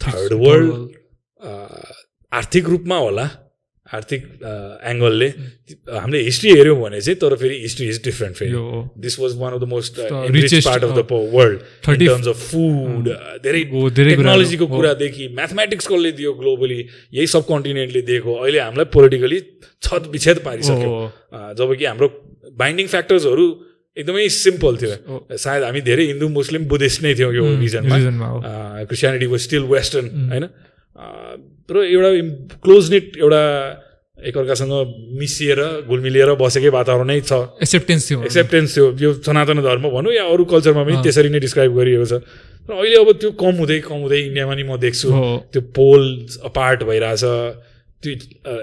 थर्ड वर्ल्ड आर्थिक रूपमा होला आर्थिक एङ्गलले हामीले हिस्ट्री हेऱ्यौँ भने चाहिँ तर फेरि हिस्ट्री इज डिफ्रेन्ट फेरि this was one of the most part of the world terms of food धेरै टेक्नोलोजीको कुरादेखि म्याथमेटिक्स कसले दियो ग्लोबली यही सब कन्टिनेन्टले दिएको अहिले हामीलाई पोलिटिकली छत विच्छेद पारिसक्यो जबकि हाम्रो बाइन्डिङ फ्याक्टर्सहरू एकदमै सिम्पल थियो oh. सायद हामी धेरै हिन्दू मुस्लिम बुद्धिस्ट नै थियौँ यो रिजनमा क्रिस्टियानिटी वाज स्टिल वेस्टर्न होइन र एउटा क्लोज क्लोजनेट एउटा एकअर्कासँग मिसिएर घुलमिलिएर बसेकै वातावरण नै छ एक्सेप्टेन्स थियो एक्सेप्टेन्स थियो यो सनातन धर्म भनौँ या अरू कल्चरमा पनि oh. त्यसरी नै डिस्क्राइब गरिएको छ र अहिले अब त्यो कम हुँदै कम हुँदै इन्डियामा नि म देख्छु oh. त्यो पोल अपार्ट भइरहेछ to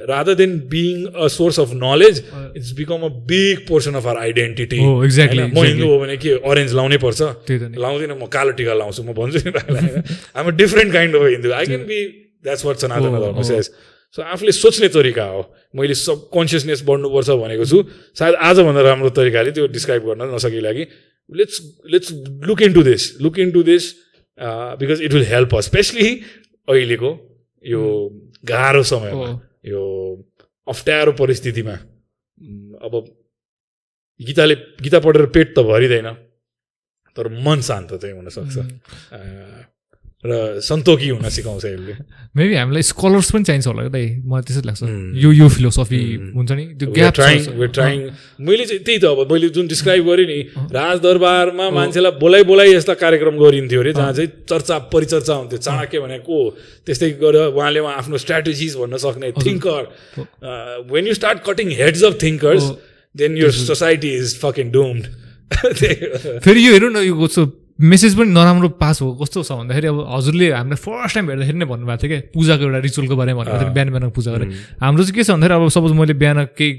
rather than being a source of knowledge it's become a big portion of our identity our identity म oh, हिन्दू uh, हो भने के अरेन्ज लाउनै पर्छ लाउँदिनँ म कालो टिका लाउँछु म भन्छु नि I'm a different kind of Hindu I can be that's what Sanatan Dharma says so आफूले सोच्ने तरिका हो मैले सब कन्सियसनेस बढ्नुपर्छ भनेको छु सायद आजभन्दा राम्रो तरिकाले त्यो डिस्क्राइब गर्न नसकिला कि let's let's look into this look into this because it will help especially अहिलेको यो गाह्रो समयमा यो अप्ठ्यारो परिस्थितिमा अब गीताले गीता पढेर पेट त भरिँदैन तर मन शान्त चाहिँ हुनसक्छ र सन्तोकी हुन सिकाउँछ यसले मेबी हामीलाई स्कलर्स पनि चाहिन्छ होला दाइ मलाई त्यस्तो लाग्छ यो यो फिलोसफी हुन्छ नि त्यो ग्याप ट्राइङ ट्राइङ मैले चाहिँ त्यही त अब मैले जुन डिस्क्राइब गरेँ नि राजदरबारमा मान्छेलाई बोलाइ बोलाइ यस्ता कार्यक्रम गरिन्थ्यो अरे जहाँ चाहिँ चर्चा परिचर्चा हुन्थ्यो चाणक्य भनेको को त्यस्तै गरेर उहाँले उहाँ आफ्नो स्ट्राटेजिज भन्न सक्ने thinker when you start cutting heads of thinkers then यो सोसाइटी इज फकिङ डुम्ड फेरि यो हेरौँ न यो गोसो मेसेज पनि नराम्रो पास हो कस्तो छ भन्दाखेरि अब हजुरले हामीलाई फर्स्ट टाइम हेर्दाखेरि नै भन्नुभएको थियो क्या पूजाको एउटा रिचुअलको बारेमा भन्नुभएको थियो बिहान बिहान पूजा गरेर हाम्रो चाहिँ के छ भन्दाखेरि अब सपोज मैले बिहान केही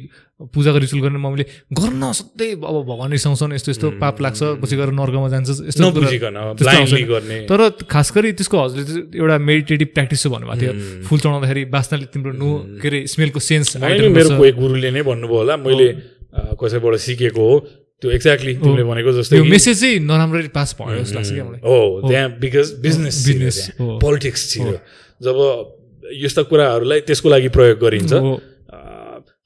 पूजाको रिचुअल गरेर मैले गर्न सधैँ अब भगवान् रिसाउँछन् यस्तो यस्तो पाप लाग्छ पछि गएर नर्कमा जान्छ यस्तो तर खास गरी त्यसको हजुरले एउटा मेडिटेटिभ प्र्याक्टिस चाहिँ भन्नुभएको थियो फुल चढाउँदाखेरि बास्नाले तिम्रो नो के अरे स्मेलको सेन्स मेरो गुरुले नै भन्नुभयो होला मैले कसैबाट सिकेको हो त्यो एक्ज्याक्टली तिमीले भनेको जस्तै मेसेज चाहिँ नराम्ररी पास भयो जस्तो लाग्छ क्या मलाई हो त्यहाँ बिकज बिजनेस बिजनेस पोलिटिक्स थियो जब यस्ता कुराहरूलाई त्यसको लागि प्रयोग गरिन्छ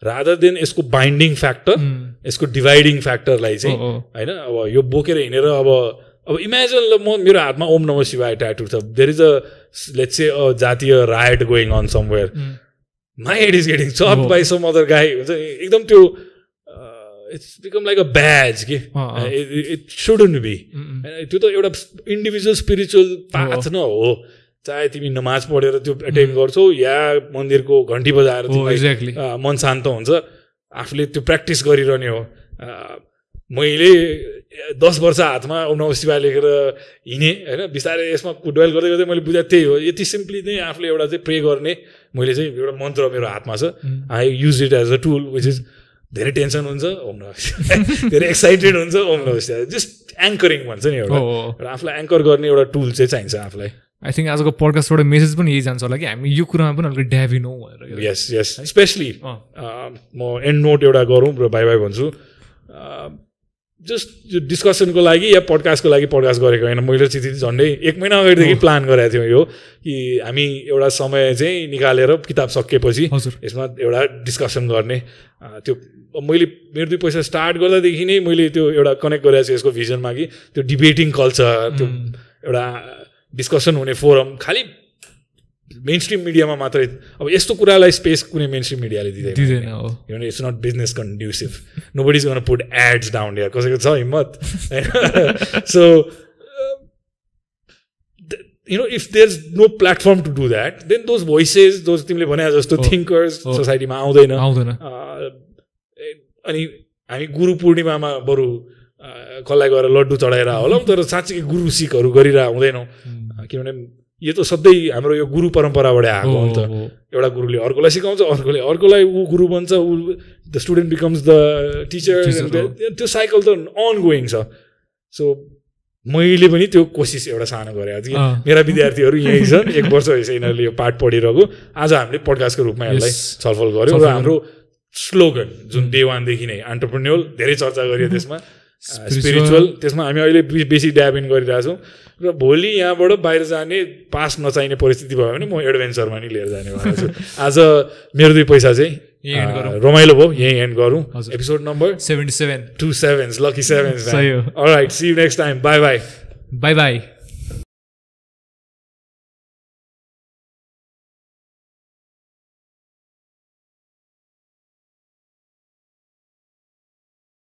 रादर देन यसको बाइन्डिङ फ्याक्टर यसको डिभाइडिङ फ्याक्टरलाई चाहिँ होइन अब यो बोकेर हिँडेर अब अब इमेजिन ल म मेरो हातमा ओम नम शिवाय ट्याटु छ there is a let's say a जातीय riot going on somewhere my head is getting chop by some other guy हुन्छ एकदम त्यो इट्स बिकम लाइक अ ब्याज के इट सुडन्ट बी त्यो त एउटा इन्डिभिजुअल स्पिरिचुअल पाथ न हो चाहे तिमी नमाज पढेर त्यो एटेन्ड mm. गर्छौ या मन्दिरको घन्टी बजाएर एक्ज्याक्टली oh, मन शान्त हुन्छ आफूले त्यो प्र्याक्टिस गरिरहने हो मैले दस वर्ष हातमा औ सिवा लेखेर हिँडेँ होइन बिस्तारै यसमा डुवेल गर्दै गर्दै मैले बुझाएँ त्यही हो यति सिम्पली नै आफूले एउटा चाहिँ प्रे गर्ने मैले चाहिँ एउटा मन्त्र मेरो हातमा छ I use it as a tool which is धेरै टेन्सन हुन्छ ओम धेरै एक्साइटेड हुन्छ ओम जस्ट एङ्करिङ भन्छ नि एउटा आफूलाई एङ्कर गर्ने एउटा टुल चाहिँ चाहिन्छ आफूलाई आई थिङ्क आजको पडकास्टबाट मेसेज पनि यही जान्छ होला कि हामी यो कुरामा पनि अलिकति ड्याबिनौँ भनेर यस यस स्पेसली म एन्ड नोट एउटा गरौँ र बाई बाई भन्छु जस्ट यो डिस्कसनको लागि या पडकास्टको लागि पडकास्ट गरेको होइन मैले चाहिँ झन्डै एक महिना अगाडिदेखि प्लान गरेको थियौँ यो कि हामी एउटा समय चाहिँ निकालेर किताब सकिएपछि यसमा एउटा डिस्कसन गर्ने त्यो मैले मेरो दुई पैसा स्टार्ट गर्दादेखि नै मैले त्यो एउटा कनेक्ट गरेको छु यसको भिजनमा कि त्यो डिबेटिङ कल्चर त्यो एउटा डिस्कसन हुने फोरम खालि मेन स्ट्रिम मिडियामा मात्रै अब यस्तो कुरालाई स्पेस कुनै मेन स्ट्रिम मिडियाले दिँदैन दिँदैन it's not business conducive nobody is gonna put ads down या कसैको छ हिम्मत so you know if there is no platform to do that then those voices those तिमीले भने जस्तो थिङ्कर्स सोसाइटीमा आउँदैन आउँदैन अनि हामी गुरु पूर्णिमामा बरु कसलाई गएर लड्डु चढाएर होला तर साँच्चै गुरु सिखहरू गरिरह हुँदैनौँ किनभने यो त सधैँ हाम्रो यो गुरु परम्पराबाट आएको हो नि त एउटा गुरुले अर्कोलाई सिकाउँछ अर्कोले अर्कोलाई ऊ गुरु बन्छ ऊ the student becomes the teacher त्यो साइकल त अन गोइङ छ सो मैले पनि त्यो कोसिस एउटा सानो गरेको आज मेरा विद्यार्थीहरू यहीँ छन् एक वर्ष भइसक्यो यिनीहरूले यो पाठ पढिरहेको आज हामीले पडकास्टको रूपमा यसलाई छलफल गऱ्यौँ र हाम्रो स्लोगन जुन देवानदेखि नै अन्टरप्रेन्योर धेरै चर्चा गरियो त्यसमा स्पिरिचुअल uh, त्यसमा हामी अहिले बेसी ड्याब इन गरिरहेछौँ र भोलि यहाँबाट बाहिर जाने पास नचाहिने परिस्थिति भयो भने म एडभेन्चरमा नि लिएर जाने भएको छु आज मेरो दुई पैसा चाहिँ uh, रमाइलो भयो यहीँ एन्ड गरौँ episode number seventy seven two sevens lucky sevens right see next time bye bye bye by